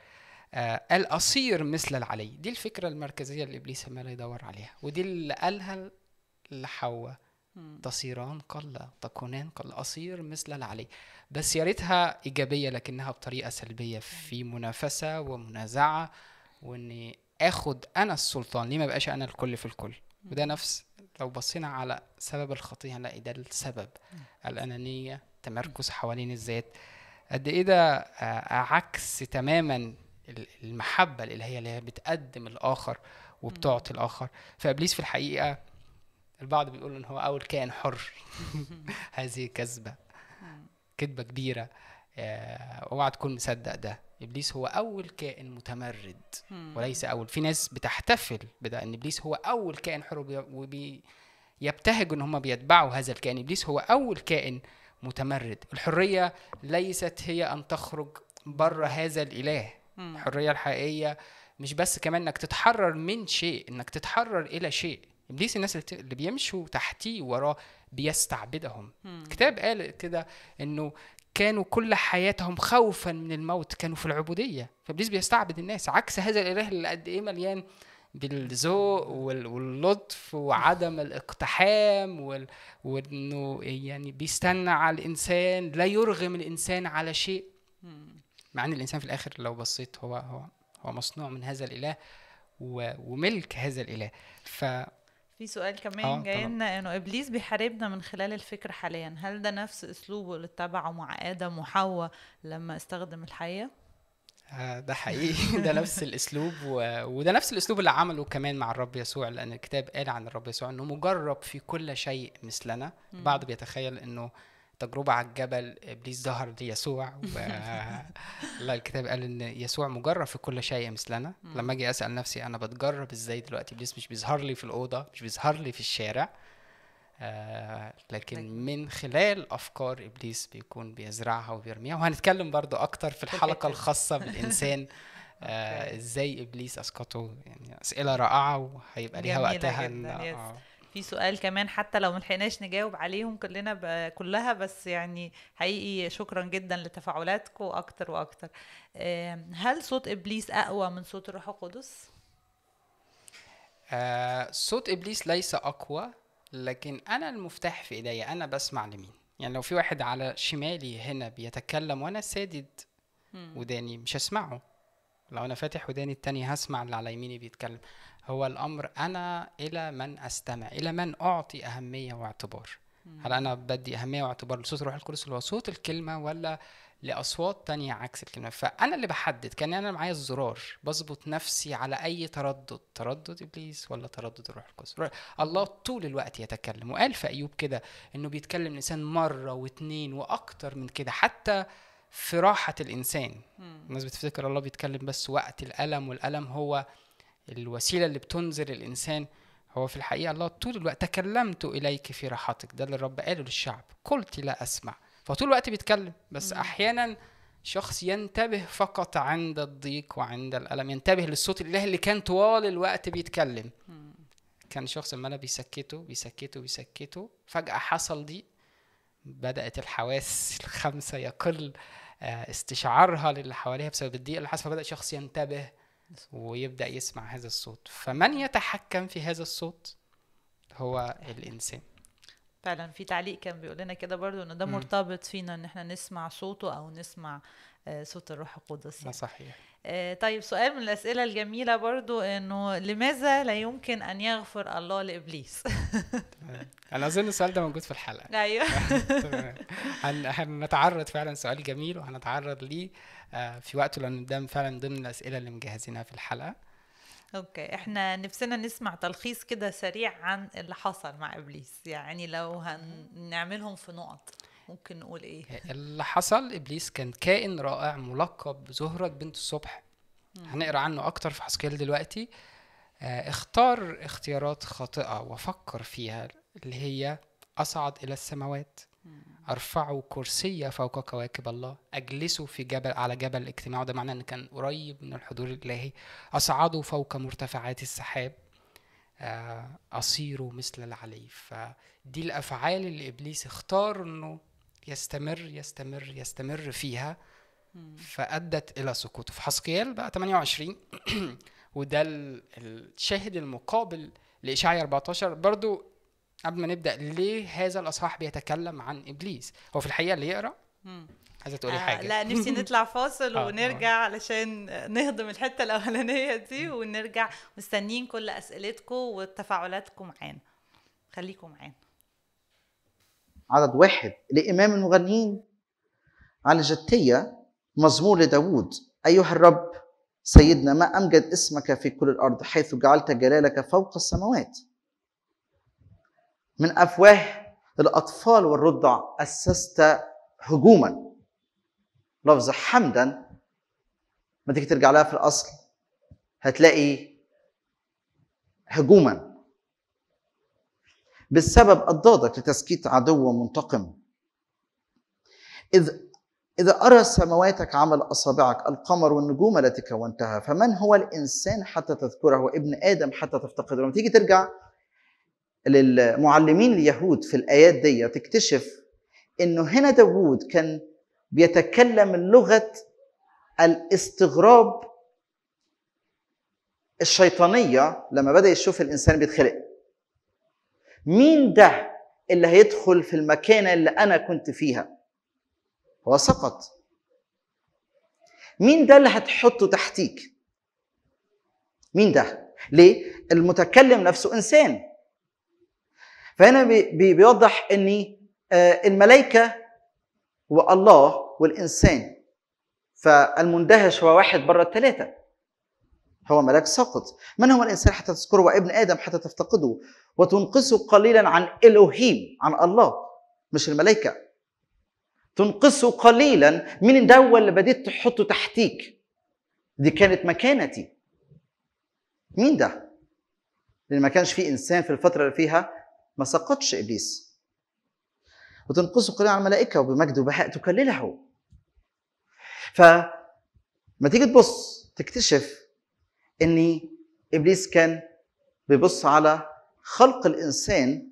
آه الأصير مثل العلي دي الفكرة المركزية اللي إبليس عمال يدور عليها ودي اللي قالها لحواء تصيران قلة تكونان قلة أصير مثل العلي بس يا ريتها إيجابية لكنها بطريقة سلبية في منافسة ومنازعة وإني آخد أنا السلطان ليه ما بقاش أنا الكل في الكل وده نفس لو بصينا على سبب الخطية هنلاقي ده السبب الأنانية تمركز حوالين الذات قد إيه ده آه، عكس تماما المحبة الإلهية اللي هي بتقدم الآخر وبتعطي الآخر فإبليس في الحقيقة البعض بيقول ان هو اول كائن حر هذه كذبه كذبه كبيره آه، اوعى تكون مصدق ده ابليس هو اول كائن متمرد وليس اول في ناس بتحتفل بده ان ابليس هو اول كائن حر وبيبتهج ان هم بيتبعوا هذا الكائن ابليس هو اول كائن متمرد الحريه ليست هي ان تخرج بره هذا الاله الحريه الحقيقيه مش بس كمان انك تتحرر من شيء انك تتحرر الى شيء ابليس الناس اللي بيمشوا تحتيه وراه بيستعبدهم الكتاب قال كده انه كانوا كل حياتهم خوفا من الموت كانوا في العبوديه فابليس بيستعبد الناس عكس هذا الاله اللي قد ايه مليان بالذوق واللطف وعدم الاقتحام وال... وانه يعني بيستنى على الانسان لا يرغم الانسان على شيء مع ان الانسان في الاخر لو بصيت هو هو هو مصنوع من هذا الاله و... وملك هذا الاله ف في سؤال كمان آه جاي لنا انه ابليس بيحاربنا من خلال الفكر حاليا هل ده نفس اسلوبه اللي اتبعه مع ادم وحواء لما استخدم الحقيقه آه ده حقيقي ده نفس الاسلوب و... وده نفس الاسلوب اللي عمله كمان مع الرب يسوع لان الكتاب قال عن الرب يسوع انه مجرب في كل شيء مثلنا البعض بيتخيل انه تجربة على الجبل إبليس ظهر ليسوع و... لا الكتاب قال إن يسوع مجرب في كل شيء مثلنا لما أجي أسأل نفسي أنا بتجرب إزاي دلوقتي إبليس مش بيظهر لي في الأوضة مش بيظهر لي في الشارع آه لكن طيب. من خلال أفكار إبليس بيكون بيزرعها وبيرميها وهنتكلم برضو أكتر في الحلقة الخاصة بالإنسان آه إزاي إبليس أسقطه يعني أسئلة رائعة وهيبقى ليها وقتها جداً. آه. في سؤال كمان حتى لو ملحقناش نجاوب عليهم كلنا كلها بس يعني حقيقي شكرا جدا لتفاعلاتكم اكتر واكتر هل صوت ابليس اقوى من صوت الروح القدس آه صوت ابليس ليس اقوى لكن انا المفتاح في ايديا انا بسمع لمين يعني لو في واحد على شمالي هنا بيتكلم وانا سادد وداني مش هسمعه لو انا فاتح وداني التاني هسمع اللي على يميني بيتكلم هو الامر انا الى من استمع الى من اعطي اهميه واعتبار هل انا بدي اهميه واعتبار لصوت الروح القدس اللي هو صوت الكلمه ولا لاصوات تانية عكس الكلمه فانا اللي بحدد كان انا معايا الزرار بظبط نفسي على اي تردد تردد ابليس ولا تردد الروح القدس الله طول الوقت يتكلم وقال في ايوب كده انه بيتكلم الانسان مره واثنين واكتر من كده حتى في راحه الانسان الناس بتفتكر الله بيتكلم بس وقت الالم والالم هو الوسيله اللي بتنذر الانسان هو في الحقيقه الله طول الوقت تكلمت اليك في راحتك ده اللي الرب قاله للشعب قلت لا اسمع فطول الوقت بيتكلم بس احيانا شخص ينتبه فقط عند الضيق وعند الالم ينتبه للصوت الاله اللي كان طوال الوقت بيتكلم كان شخص ما بيسكته بيسكته بيسكته فجاه حصل دي بدات الحواس الخمسه يقل آه، استشعارها للي حواليها بسبب الضيق اللي حصل فبدا شخص ينتبه ويبدا يسمع هذا الصوت فمن يتحكم في هذا الصوت هو الانسان فعلا في تعليق كان بيقول لنا كده برضو ان ده مرتبط فينا ان احنا نسمع صوته او نسمع آه، صوت الروح القدس يعني. صحيح آه، طيب سؤال من الأسئلة الجميلة برضو أنه لماذا لا يمكن أن يغفر الله لإبليس؟ أنا أظن السؤال ده موجود في الحلقة أيوه هنتعرض فعلا سؤال جميل وهنتعرض ليه آه، في وقته لأن ده فعلا ضمن الأسئلة اللي مجهزينها في الحلقة اوكي احنا نفسنا نسمع تلخيص كده سريع عن اللي حصل مع ابليس يعني لو هنعملهم في نقط ممكن نقول ايه اللي حصل ابليس كان كائن رائع ملقب بزهره بنت الصبح هنقرا عنه اكتر في حسكيل دلوقتي آه، اختار اختيارات خاطئه وفكر فيها اللي هي اصعد الى السماوات ارفعوا كرسيه فوق كواكب الله اجلسوا في جبل على جبل الاجتماع ده معناه ان كان قريب من الحضور الالهي اصعدوا فوق مرتفعات السحاب آه، اصيروا مثل العلي فدي الأفعال اللي إبليس اختار إنه يستمر يستمر يستمر فيها فادت الى سقوطه في حسقيال بقى 28 وده الشاهد المقابل لاشعيا 14 برضو قبل ما نبدا ليه هذا الاصحاح بيتكلم عن ابليس هو في الحقيقه اللي يقرا عايزه تقولي آه حاجه لا نفسي نطلع فاصل آه، ونرجع آه. علشان نهضم الحته الاولانيه دي ونرجع مستنيين كل اسئلتكم وتفاعلاتكم معانا خليكم معانا عدد واحد لإمام المغنيين على الجتية مزمور لداود أيها الرب سيدنا ما أمجد اسمك في كل الأرض حيث جعلت جلالك فوق السماوات من أفواه الأطفال والرضع أسست هجوما لفظ حمدا ما تيجي ترجع لها في الأصل هتلاقي هجوما بالسبب أضدادك لتسكيت عدو منتقم إذ إذا أرى سماواتك عمل أصابعك القمر والنجوم التي كونتها فمن هو الإنسان حتى تذكره وابن آدم حتى تفتقده لما تيجي ترجع للمعلمين اليهود في الآيات دي تكتشف إنه هنا داوود كان بيتكلم لغة الاستغراب الشيطانية لما بدأ يشوف الإنسان بيتخلق مين ده اللي هيدخل في المكانة اللي أنا كنت فيها هو سقط مين ده اللي هتحطه تحتيك مين ده ليه المتكلم نفسه إنسان فهنا بي بيوضح أن آه، الملائكة والله والإنسان فالمندهش هو واحد بره الثلاثة هو ملاك ساقط من هو الإنسان حتى تذكره وابن آدم حتى تفتقده وتنقصه قليلا عن إلهيم عن الله مش الملائكة تنقصه قليلا من دوا اللي بديت تحطه تحتيك دي كانت مكانتي مين ده؟ لأن ما كانش في إنسان في الفترة اللي فيها ما سقطش إبليس وتنقصه قليلا عن الملائكة وبمجد وبهاء تكلله فما تيجي تبص تكتشف ان ابليس كان بيبص على خلق الانسان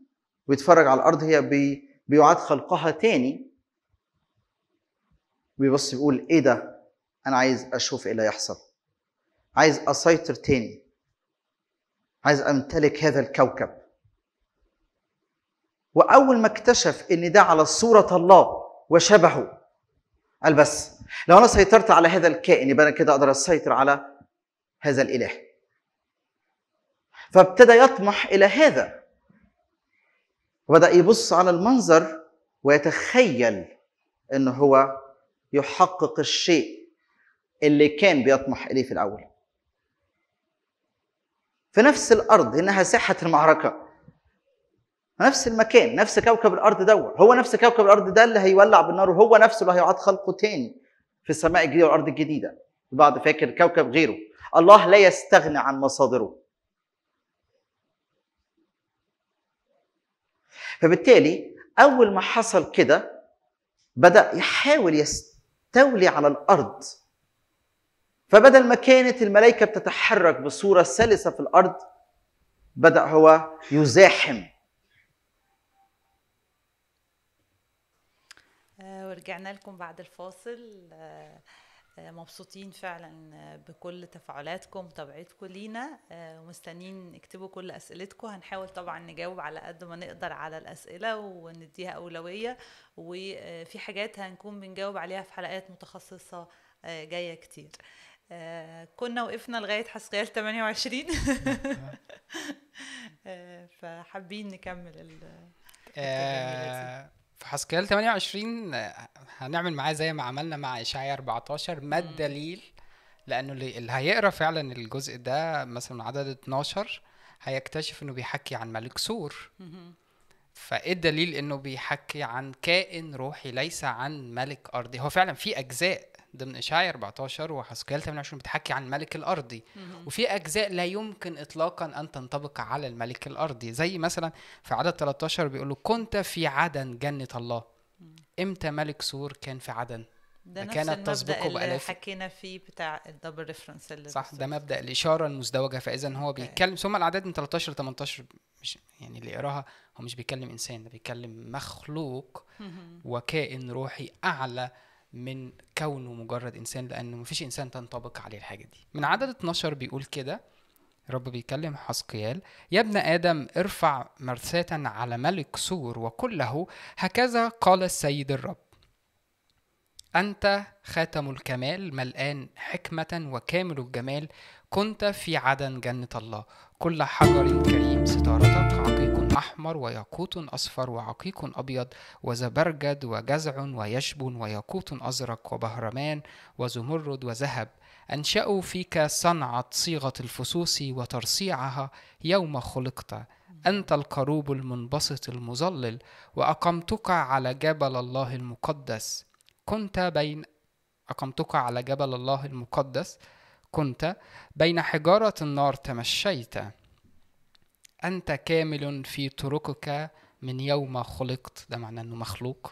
ويتفرج على الارض هي بي بيعاد خلقها تاني بيبص يقول ايه ده انا عايز اشوف ايه اللي هيحصل عايز اسيطر تاني عايز امتلك هذا الكوكب واول ما اكتشف ان ده على صوره الله وشبهه قال بس لو انا سيطرت على هذا الكائن يبقى انا كده اقدر اسيطر على هذا الإله فابتدى يطمح إلى هذا وبدأ يبص على المنظر ويتخيل أنه هو يحقق الشيء اللي كان بيطمح إليه في الأول في نفس الأرض إنها ساحة المعركة نفس المكان نفس كوكب الأرض دوت هو نفس كوكب الأرض ده اللي هيولع بالنار وهو نفسه اللي هيعاد خلقه تاني في السماء الجديدة والأرض الجديدة البعض فاكر كوكب غيره الله لا يستغنى عن مصادره فبالتالي اول ما حصل كده بدا يحاول يستولي على الارض فبدل ما كانت الملائكه بتتحرك بصوره سلسه في الارض بدا هو يزاحم آه، ورجعنا لكم بعد الفاصل آه، مبسوطين فعلا بكل تفاعلاتكم تبعتكم لينا آه، ومستنيين اكتبوا كل اسئلتكم هنحاول طبعا نجاوب على قد ما نقدر على الاسئله ونديها اولويه وفي حاجات هنكون بنجاوب عليها في حلقات متخصصه آه، جايه كتير آه، كنا وقفنا لغايه حسقيال 28 فحابين نكمل ال فحسكال 28 آه، هنعمل معاه زي ما عملنا مع اشعياء 14 ما الدليل لانه اللي هيقرا فعلا الجزء ده مثلا عدد 12 هيكتشف انه بيحكي عن ملك سور فايه الدليل انه بيحكي عن كائن روحي ليس عن ملك ارضي هو فعلا في اجزاء ضمن إشعيا 14 وحسكيال 28 بتحكي عن الملك الأرضي وفي أجزاء لا يمكن إطلاقا أن تنطبق على الملك الأرضي زي مثلا في عدد 13 بيقول له كنت في عدن جنة الله إمتى ملك سور كان في عدن؟ ده كانت تسبقه بالالف اللي حكينا فيه بتاع الدبل ريفرنس اللي صح ده مبدا الاشاره المزدوجه فاذا هو بيتكلم ثم الاعداد من 13 ل 18 مش يعني اللي يقراها هو مش بيتكلم انسان ده بيتكلم مخلوق وكائن روحي اعلى من كونه مجرد انسان لانه مفيش انسان تنطبق عليه الحاجه دي من عدد 12 بيقول كده رب بيكلم حسقيال يا ابن آدم ارفع مرثاة على ملك سور وكله هكذا قال السيد الرب أنت خاتم الكمال ملآن حكمة وكامل الجمال كنت في عدن جنة الله كل حجر كريم ستارتك عقيق أحمر وياقوت أصفر وعقيق أبيض وزبرجد وجزع ويشب وياقوت أزرق وبهرمان وزمرد وذهب أنشأوا فيك صنعة صيغة الفصوص وترصيعها يوم خلقت أنت القروب المنبسط المظلل وأقمتك على جبل الله المقدس كنت بين أقمتك على جبل الله المقدس كنت بين حجارة النار تمشيت أنت كامل في طرقك من يوم خلقت ده معناه أنه مخلوق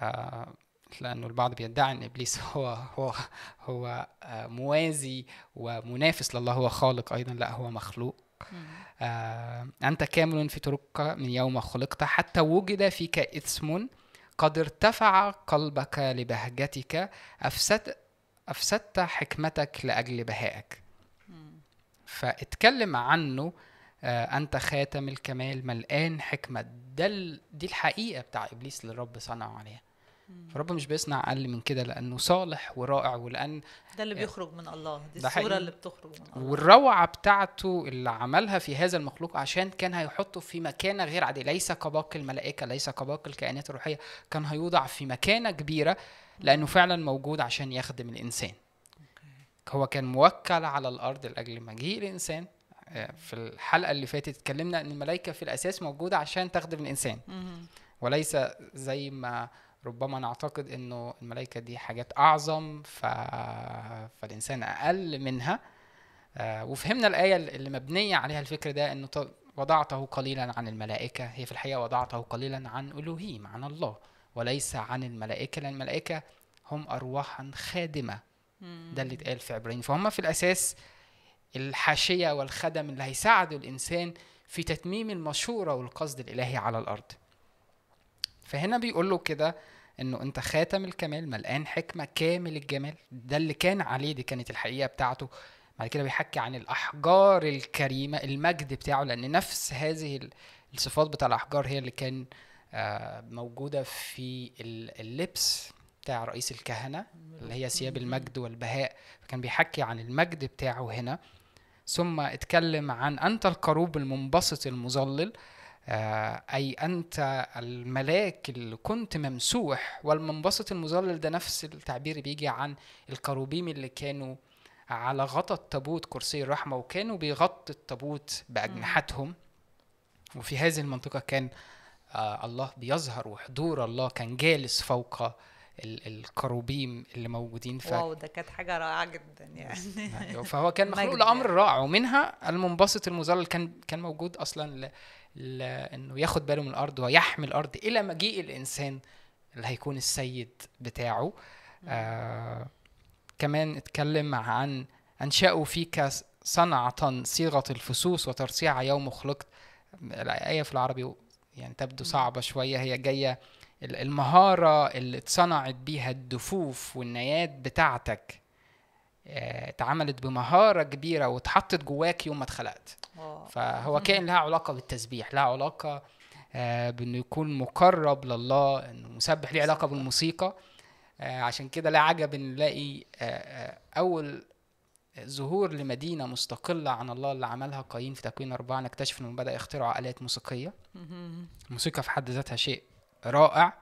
آه لأنه البعض بيدعي أن إبليس هو هو هو آه موازي ومنافس لله هو خالق أيضا لا هو مخلوق آه أنت كامل في طرقك من يوم خلقت حتى وجد فيك إثم قد ارتفع قلبك لبهجتك أفسد أفسدت حكمتك لأجل بهائك فاتكلم عنه آه، أنت خاتم الكمال ملآن حكمة ده دي الحقيقة بتاع إبليس اللي الرب صنعه عليها فرب مش بيصنع اقل من كده لانه صالح ورائع ولان ده اللي آه، بيخرج من الله دي الصوره اللي بتخرج من الله والروعه بتاعته اللي عملها في هذا المخلوق عشان كان هيحطه في مكانه غير عاديه ليس كباقي الملائكه ليس كباقي الكائنات الروحيه كان هيوضع في مكانه كبيره لانه فعلا موجود عشان يخدم الانسان هو كان موكل على الارض لاجل مجيء الانسان آه، في الحلقه اللي فاتت اتكلمنا ان الملائكه في الاساس موجوده عشان تخدم الانسان وليس زي ما ربما نعتقد انه الملائكه دي حاجات اعظم ف... فالانسان اقل منها آه، وفهمنا الايه اللي مبنيه عليها الفكر ده انه وضعته قليلا عن الملائكه هي في الحقيقه وضعته قليلا عن الوهيم عن الله وليس عن الملائكه لان الملائكه هم ارواحا خادمه ده اللي اتقال في عبرين فهم في الاساس الحاشيه والخدم اللي هيساعدوا الانسان في تتميم المشوره والقصد الالهي على الارض فهنا بيقول له كده انه انت خاتم الكمال ملقان حكمه كامل الجمال ده اللي كان عليه دي كانت الحقيقه بتاعته بعد كده بيحكي عن الاحجار الكريمه المجد بتاعه لان نفس هذه الصفات بتاع الاحجار هي اللي كان آه، موجوده في اللبس بتاع رئيس الكهنه اللي هي ثياب المجد والبهاء فكان بيحكي عن المجد بتاعه هنا ثم اتكلم عن انت القروب المنبسط المظلل آه، أي أنت الملاك اللي كنت ممسوح والمنبسط المظلل ده نفس التعبير بيجي عن الكروبيم اللي كانوا على غطى التابوت كرسي الرحمة وكانوا بيغطوا التابوت بأجنحتهم وفي هذه المنطقة كان آه، الله بيظهر وحضور الله كان جالس فوق الكروبيم اللي موجودين ف... واو ده كانت حاجه رائعه جدا يعني آه، فهو كان مخلوق لامر يعني. رائع ومنها المنبسط المظلل كان كان موجود اصلا انه ياخد باله من الارض ويحمي الارض الى مجيء الانسان اللي هيكون السيد بتاعه آه كمان اتكلم عن انشأوا فيك صنعة صيغة الفصوص وترصيع يوم خلقت الآية في العربي يعني تبدو صعبة شوية هي جاية المهارة اللي اتصنعت بيها الدفوف والنيات بتاعتك آه، اتعملت بمهارة كبيرة واتحطت جواك يوم ما اتخلقت آه. فهو كائن لها علاقه بالتسبيح لها علاقه آه بانه يكون مقرب لله انه مسبح ليه علاقه بالموسيقى آه عشان كده لا عجب ان نلاقي آه،, آه اول ظهور لمدينه مستقله عن الله اللي عملها قايين في تكوين اربعه نكتشف انه بدا يخترع الات موسيقيه الموسيقى في حد ذاتها شيء رائع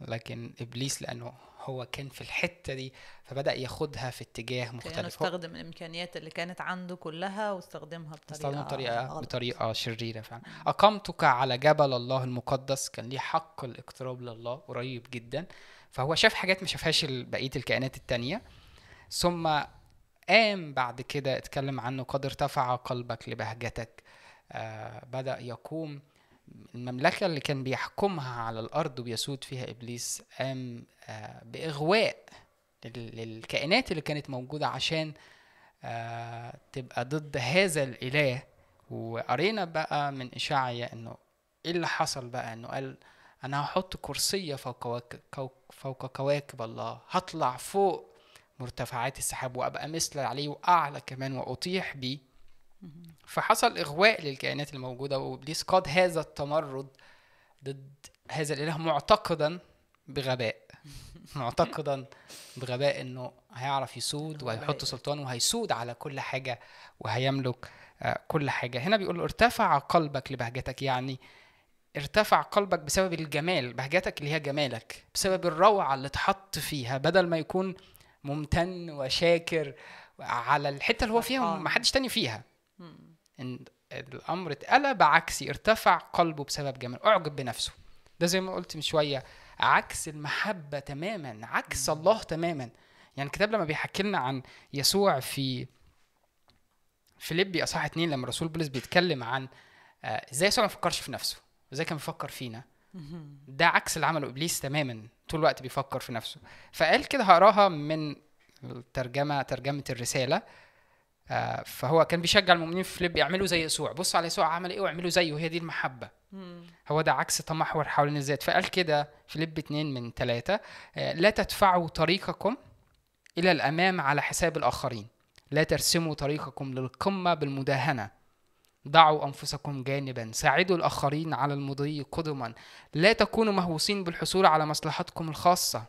لكن ابليس لانه هو كان في الحته دي فبدا ياخدها في اتجاه مختلف يعني استخدم الامكانيات اللي كانت عنده كلها واستخدمها بطريقه استخدمها بطريقه غلط. بطريقه شريره فعلا اقمتك على جبل الله المقدس كان ليه حق الاقتراب لله قريب جدا فهو شاف حاجات ما شافهاش بقيه الكائنات التانيه ثم قام بعد كده اتكلم عنه قد ارتفع قلبك لبهجتك آه بدا يقوم المملكة اللي كان بيحكمها على الأرض وبيسود فيها إبليس قام آه، بإغواء للكائنات اللي كانت موجودة عشان آه، تبقى ضد هذا الإله وقرينا بقى من إشاعية إنه إيه اللي حصل بقى إنه قال أنا هحط كرسية فوق فوق كواكب الله هطلع فوق مرتفعات السحاب وأبقى مثل عليه وأعلى كمان وأطيح بيه فحصل إغواء للكائنات الموجودة وإبليس قاد هذا التمرد ضد هذا الإله معتقدا بغباء معتقدا بغباء انه هيعرف يسود وهيحط سلطان وهيسود على كل حاجه وهيملك آه، كل حاجه هنا بيقول ارتفع قلبك لبهجتك يعني ارتفع قلبك بسبب الجمال بهجتك اللي هي جمالك بسبب الروعه اللي اتحط فيها بدل ما يكون ممتن وشاكر على الحته اللي هو فيها ما حدش تاني فيها ان الامر اتقلب عكسي ارتفع قلبه بسبب جمال اعجب بنفسه ده زي ما قلت من شويه عكس المحبه تماما عكس الله تماما يعني الكتاب لما بيحكي لنا عن يسوع في فيليبي اصحاح اتنين لما رسول بولس بيتكلم عن آه، ازاي يسوع ما فكرش في نفسه ازاي كان بيفكر فينا ده عكس اللي عمله ابليس تماما طول الوقت بيفكر في نفسه فقال كده هقراها من الترجمه ترجمه الرساله آه فهو كان بيشجع المؤمنين في فيليب يعملوا زي يسوع بصوا على يسوع عمل ايه واعملوا زيه هي دي المحبه مم. هو ده عكس تمحور حوالين الذات فقال كده فيليب 2 من 3 آه لا تدفعوا طريقكم الى الامام على حساب الاخرين لا ترسموا طريقكم للقمه بالمداهنه ضعوا انفسكم جانبا ساعدوا الاخرين على المضي قدما لا تكونوا مهووسين بالحصول على مصلحتكم الخاصه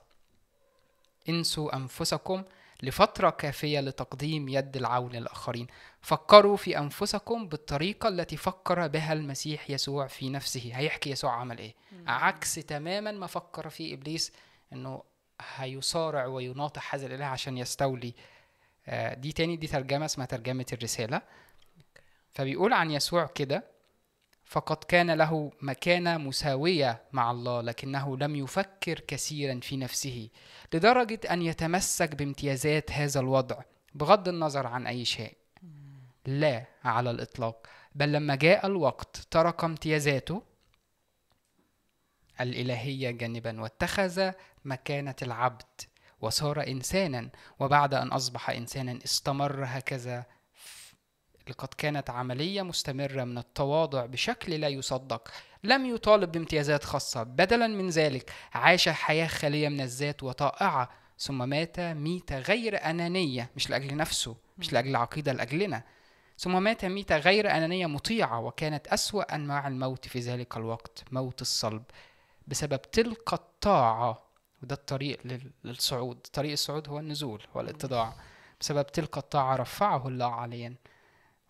انسوا انفسكم لفترة كافية لتقديم يد العون للآخرين فكروا في أنفسكم بالطريقة التي فكر بها المسيح يسوع في نفسه هيحكي يسوع عمل إيه عكس تماما ما فكر فيه إبليس أنه هيصارع ويناطح هذا الإله عشان يستولي آه، دي تاني دي ترجمة اسمها ترجمة الرسالة فبيقول عن يسوع كده فقد كان له مكانه مساويه مع الله لكنه لم يفكر كثيرا في نفسه لدرجه ان يتمسك بامتيازات هذا الوضع بغض النظر عن اي شيء لا على الاطلاق بل لما جاء الوقت ترك امتيازاته الالهيه جانبا واتخذ مكانه العبد وصار انسانا وبعد ان اصبح انسانا استمر هكذا لقد كانت عملية مستمرة من التواضع بشكل لا يصدق لم يطالب بامتيازات خاصة بدلا من ذلك عاش حياة خالية من الذات وطائعة ثم مات ميتة غير أنانية مش لأجل نفسه مش لأجل العقيدة لأجلنا ثم مات ميتة غير أنانية مطيعة وكانت أسوأ أنواع الموت في ذلك الوقت موت الصلب بسبب تلك الطاعة وده الطريق للصعود طريق الصعود هو النزول هو الاتضاع بسبب تلك الطاعة رفعه الله عليا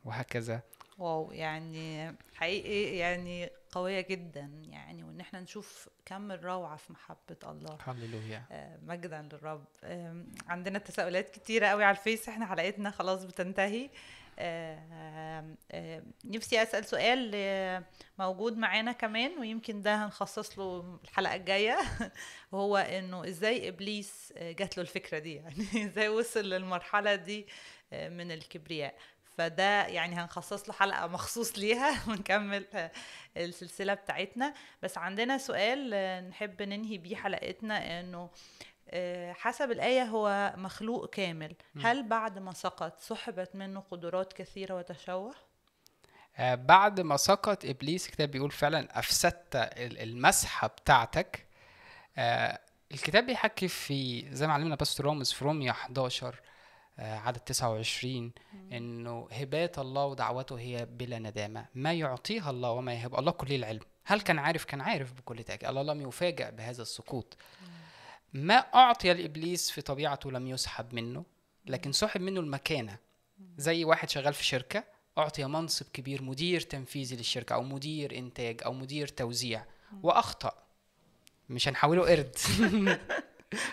وهكذا واو يعني حقيقي يعني قوية جدا يعني وإن احنا نشوف كم الروعة في محبة الله هللويا آه، مجدا للرب عندنا تساؤلات كتيرة قوي على الفيس احنا حلقتنا خلاص بتنتهي نفسي أسأل سؤال آه، موجود معانا كمان ويمكن ده هنخصص له الحلقة الجاية وهو إنه إزاي إبليس آه، جات له الفكرة دي يعني إزاي وصل للمرحلة دي من الكبرياء فده يعني هنخصص له حلقه مخصوص ليها ونكمل السلسله بتاعتنا بس عندنا سؤال آه، نحب ننهي بيه حلقتنا انه آه، حسب الآية هو مخلوق كامل هل بعد ما سقط سحبت منه قدرات كثيرة وتشوه؟ آه، بعد ما سقط إبليس الكتاب بيقول فعلا أفسدت المسحة بتاعتك الكتاب بيحكي في زي ما علمنا باستر رومز في روميا 11 آه، عدد 29 انه هبات الله ودعوته هي بلا ندامه ما يعطيها الله وما يهب الله كل العلم هل كان عارف كان عارف بكل تاكيد الله لم يفاجأ بهذا السقوط ما اعطي لابليس في طبيعته لم يسحب منه لكن سحب منه المكانه زي واحد شغال في شركه اعطي منصب كبير مدير تنفيذي للشركه او مدير انتاج او مدير توزيع واخطا مش هنحوله قرد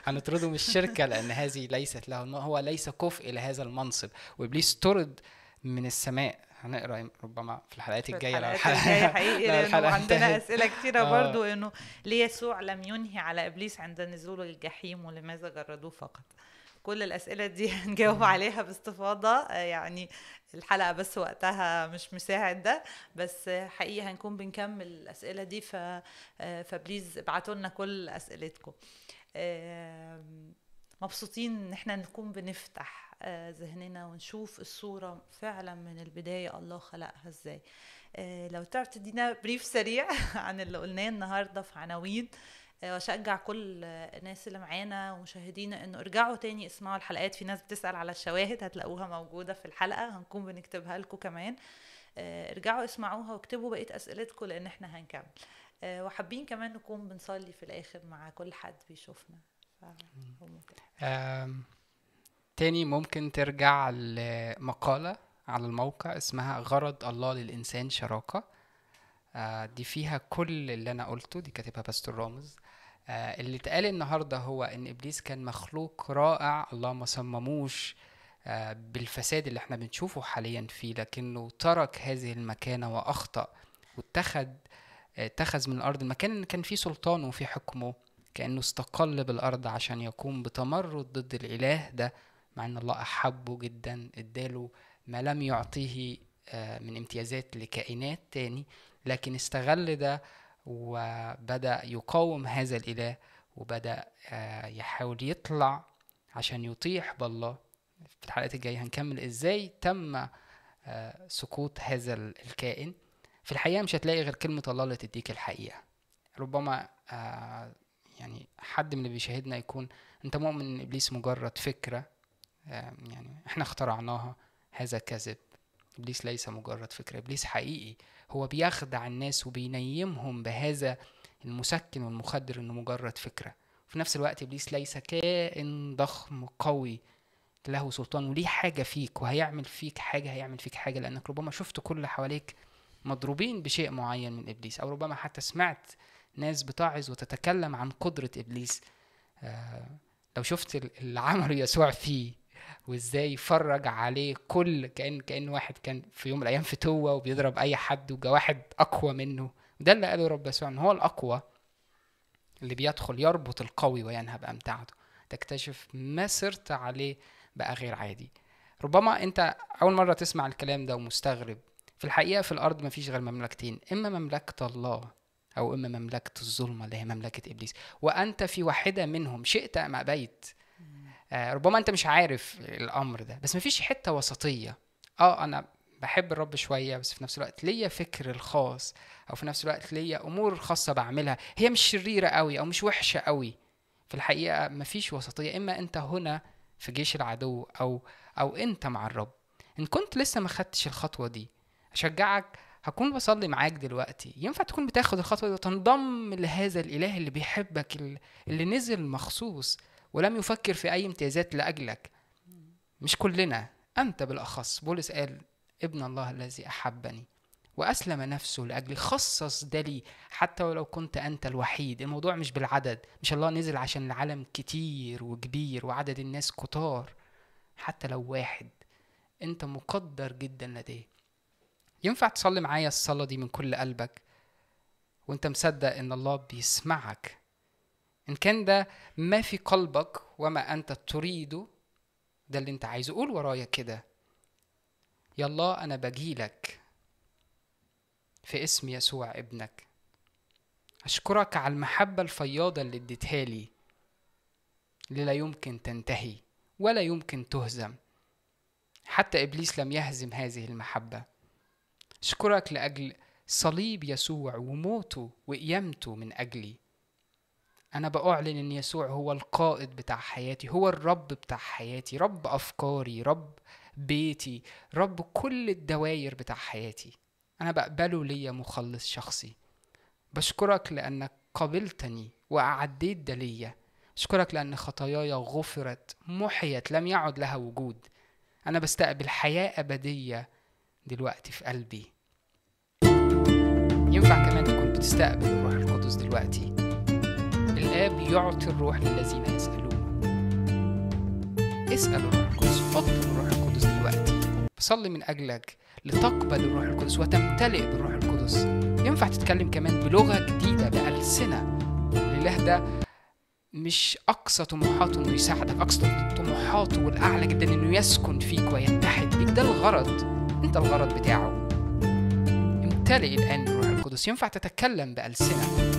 هنطرده من الشركة لأن هذه ليست له هو ليس كفء لهذا المنصب وإبليس طرد من السماء هنقرا ربما في الحلقات الجايه لو الحلقه حقيقي لانه عندنا اسئله كتيره آه. برضو انه ليه يسوع لم ينهي على ابليس عند نزوله الجحيم ولماذا جردوه فقط كل الاسئله دي هنجاوب عليها باستفاضه آه، يعني الحلقه بس وقتها مش مساعد ده بس حقيقي هنكون بنكمل الاسئله دي ف آه، فبليز ابعتوا لنا كل اسئلتكم مبسوطين ان احنا نكون بنفتح آه، ذهننا ونشوف الصوره فعلا من البدايه الله خلقها ازاي آه، لو تعرف تدينا بريف سريع عن اللي قلناه النهارده في عناوين آه، واشجع كل الناس اللي معانا ومشاهدينا انه ارجعوا تاني اسمعوا الحلقات في ناس بتسال على الشواهد هتلاقوها موجوده في الحلقه هنكون بنكتبها لكم كمان ارجعوا اسمعوها واكتبوا بقيه اسئلتكم لان احنا هنكمل آه، وحابين كمان نكون بنصلي في الاخر مع كل حد بيشوفنا ممكن. تاني ممكن ترجع لمقالة على الموقع اسمها غرض الله للإنسان شراكة آه، دي فيها كل اللي أنا قلته دي كاتبها باستور رامز آه، اللي اتقال النهاردة هو إن إبليس كان مخلوق رائع الله ما صمموش بالفساد اللي احنا بنشوفه حاليا فيه لكنه ترك هذه المكانة وأخطأ واتخذ اتخذ من الارض المكان اللي كان فيه سلطانه وفي حكمه كانه استقل بالارض عشان يقوم بتمرد ضد الاله ده مع ان الله احبه جدا اداله ما لم يعطيه آه، من امتيازات لكائنات تاني لكن استغل ده وبدا يقاوم هذا الاله وبدا آه، يحاول يطلع عشان يطيح بالله في الحلقات الجايه هنكمل ازاي تم آه، سقوط هذا الكائن في الحقيقة مش هتلاقي غير كلمة الله اللي تديك الحقيقة ربما آه يعني حد من اللي بيشاهدنا يكون انت مؤمن ان ابليس مجرد فكرة آه يعني احنا اخترعناها هذا كذب ابليس ليس مجرد فكرة ابليس حقيقي هو بيخدع الناس وبينيمهم بهذا المسكن والمخدر انه مجرد فكرة في نفس الوقت ابليس ليس كائن ضخم قوي له سلطان وليه حاجة فيك وهيعمل فيك حاجة هيعمل فيك حاجة لأنك ربما شفت كل اللي حواليك مضروبين بشيء معين من ابليس او ربما حتى سمعت ناس بتعظ وتتكلم عن قدره ابليس آه، لو شفت اللي عمله يسوع فيه وازاي فرج عليه كل كان كان واحد كان في يوم من الايام فتوه وبيضرب اي حد وجا واحد اقوى منه ده اللي قاله رب يسوع ان هو الاقوى اللي بيدخل يربط القوي وينهب امتعته تكتشف ما صرت عليه بقى غير عادي ربما انت اول مره تسمع الكلام ده ومستغرب في الحقيقة في الأرض مفيش غير مملكتين إما مملكة الله أو إما مملكة الظلمة اللي هي مملكة إبليس وأنت في واحدة منهم شئت أم أبيت آه ربما أنت مش عارف الأمر ده بس مفيش حتة وسطية آه أنا بحب الرب شوية بس في نفس الوقت ليا فكر الخاص أو في نفس الوقت ليا أمور خاصة بعملها هي مش شريرة قوي أو مش وحشة قوي في الحقيقة مفيش وسطية إما أنت هنا في جيش العدو أو أو أنت مع الرب إن كنت لسه ما خدتش الخطوة دي اشجعك هكون بصلي معاك دلوقتي ينفع تكون بتاخد الخطوه دي وتنضم لهذا الاله اللي بيحبك اللي نزل مخصوص ولم يفكر في اي امتيازات لاجلك مش كلنا انت بالاخص بولس قال ابن الله الذي احبني وأسلم نفسه لأجلي خصص ده لي حتى ولو كنت أنت الوحيد الموضوع مش بالعدد مش الله نزل عشان العالم كتير وكبير وعدد الناس كتار حتى لو واحد أنت مقدر جدا لديه ينفع تصلي معايا الصلاة دي من كل قلبك وانت مصدق ان الله بيسمعك ان كان ده ما في قلبك وما انت تريده ده اللي انت عايزه قول ورايا كده يا الله انا بجيلك في اسم يسوع ابنك اشكرك على المحبة الفياضة اللي اديتها لي اللي لا يمكن تنتهي ولا يمكن تهزم حتى ابليس لم يهزم هذه المحبه أشكرك لأجل صليب يسوع وموته وقيامته من أجلي أنا بأعلن إن يسوع هو القائد بتاع حياتي هو الرب بتاع حياتي رب أفكاري رب بيتي رب كل الدواير بتاع حياتي أنا بقبله ليا مخلص شخصي بشكرك لأنك قبلتني وأعديت ده ليا أشكرك لأن خطاياي غفرت محيت لم يعد لها وجود أنا بستقبل حياة أبدية دلوقتي في قلبي ينفع كمان تكون بتستقبل الروح القدس دلوقتي الآب يعطي الروح للذين يسألونه اسأل الروح القدس اطلب الروح القدس دلوقتي بصلي من أجلك لتقبل الروح القدس وتمتلئ بالروح القدس ينفع تتكلم كمان بلغة جديدة بألسنة الإله ده مش أقصى طموحاته إنه يساعدك أقصى طموحاته والأعلى جدا إنه يسكن فيك ويتحد بيك ده الغرض انت الغرض بتاعه امتلئ الآن بالروح القدس ينفع تتكلم بألسنة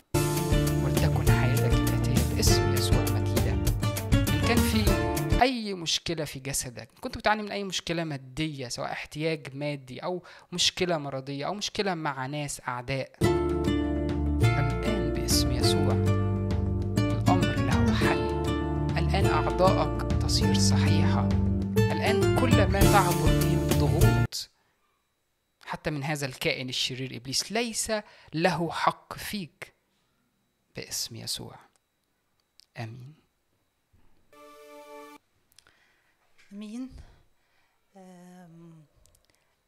ولتكن حياتك الآتية باسم يسوع مجيدة إن كان في أي مشكلة في جسدك كنت بتعاني من أي مشكلة مادية سواء احتياج مادي أو مشكلة مرضية أو مشكلة مع ناس أعداء الآن باسم يسوع الأمر له حل الآن أعضائك تصير صحيحة الآن كل ما تعبر به الضغوط حتى من هذا الكائن الشرير ابليس ليس له حق فيك باسم يسوع امين امين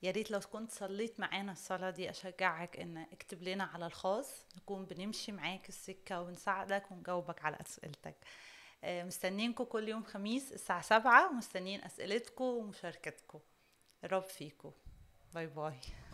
يا ريت لو كنت صليت معانا الصلاة دي أشجعك إن اكتب لنا على الخاص نكون بنمشي معاك السكة ونساعدك ونجاوبك على أسئلتك آه، مستنينكم كل يوم خميس الساعة سبعة ومستنين أسئلتكم ومشاركتكم Rob Fico. Bye, bye.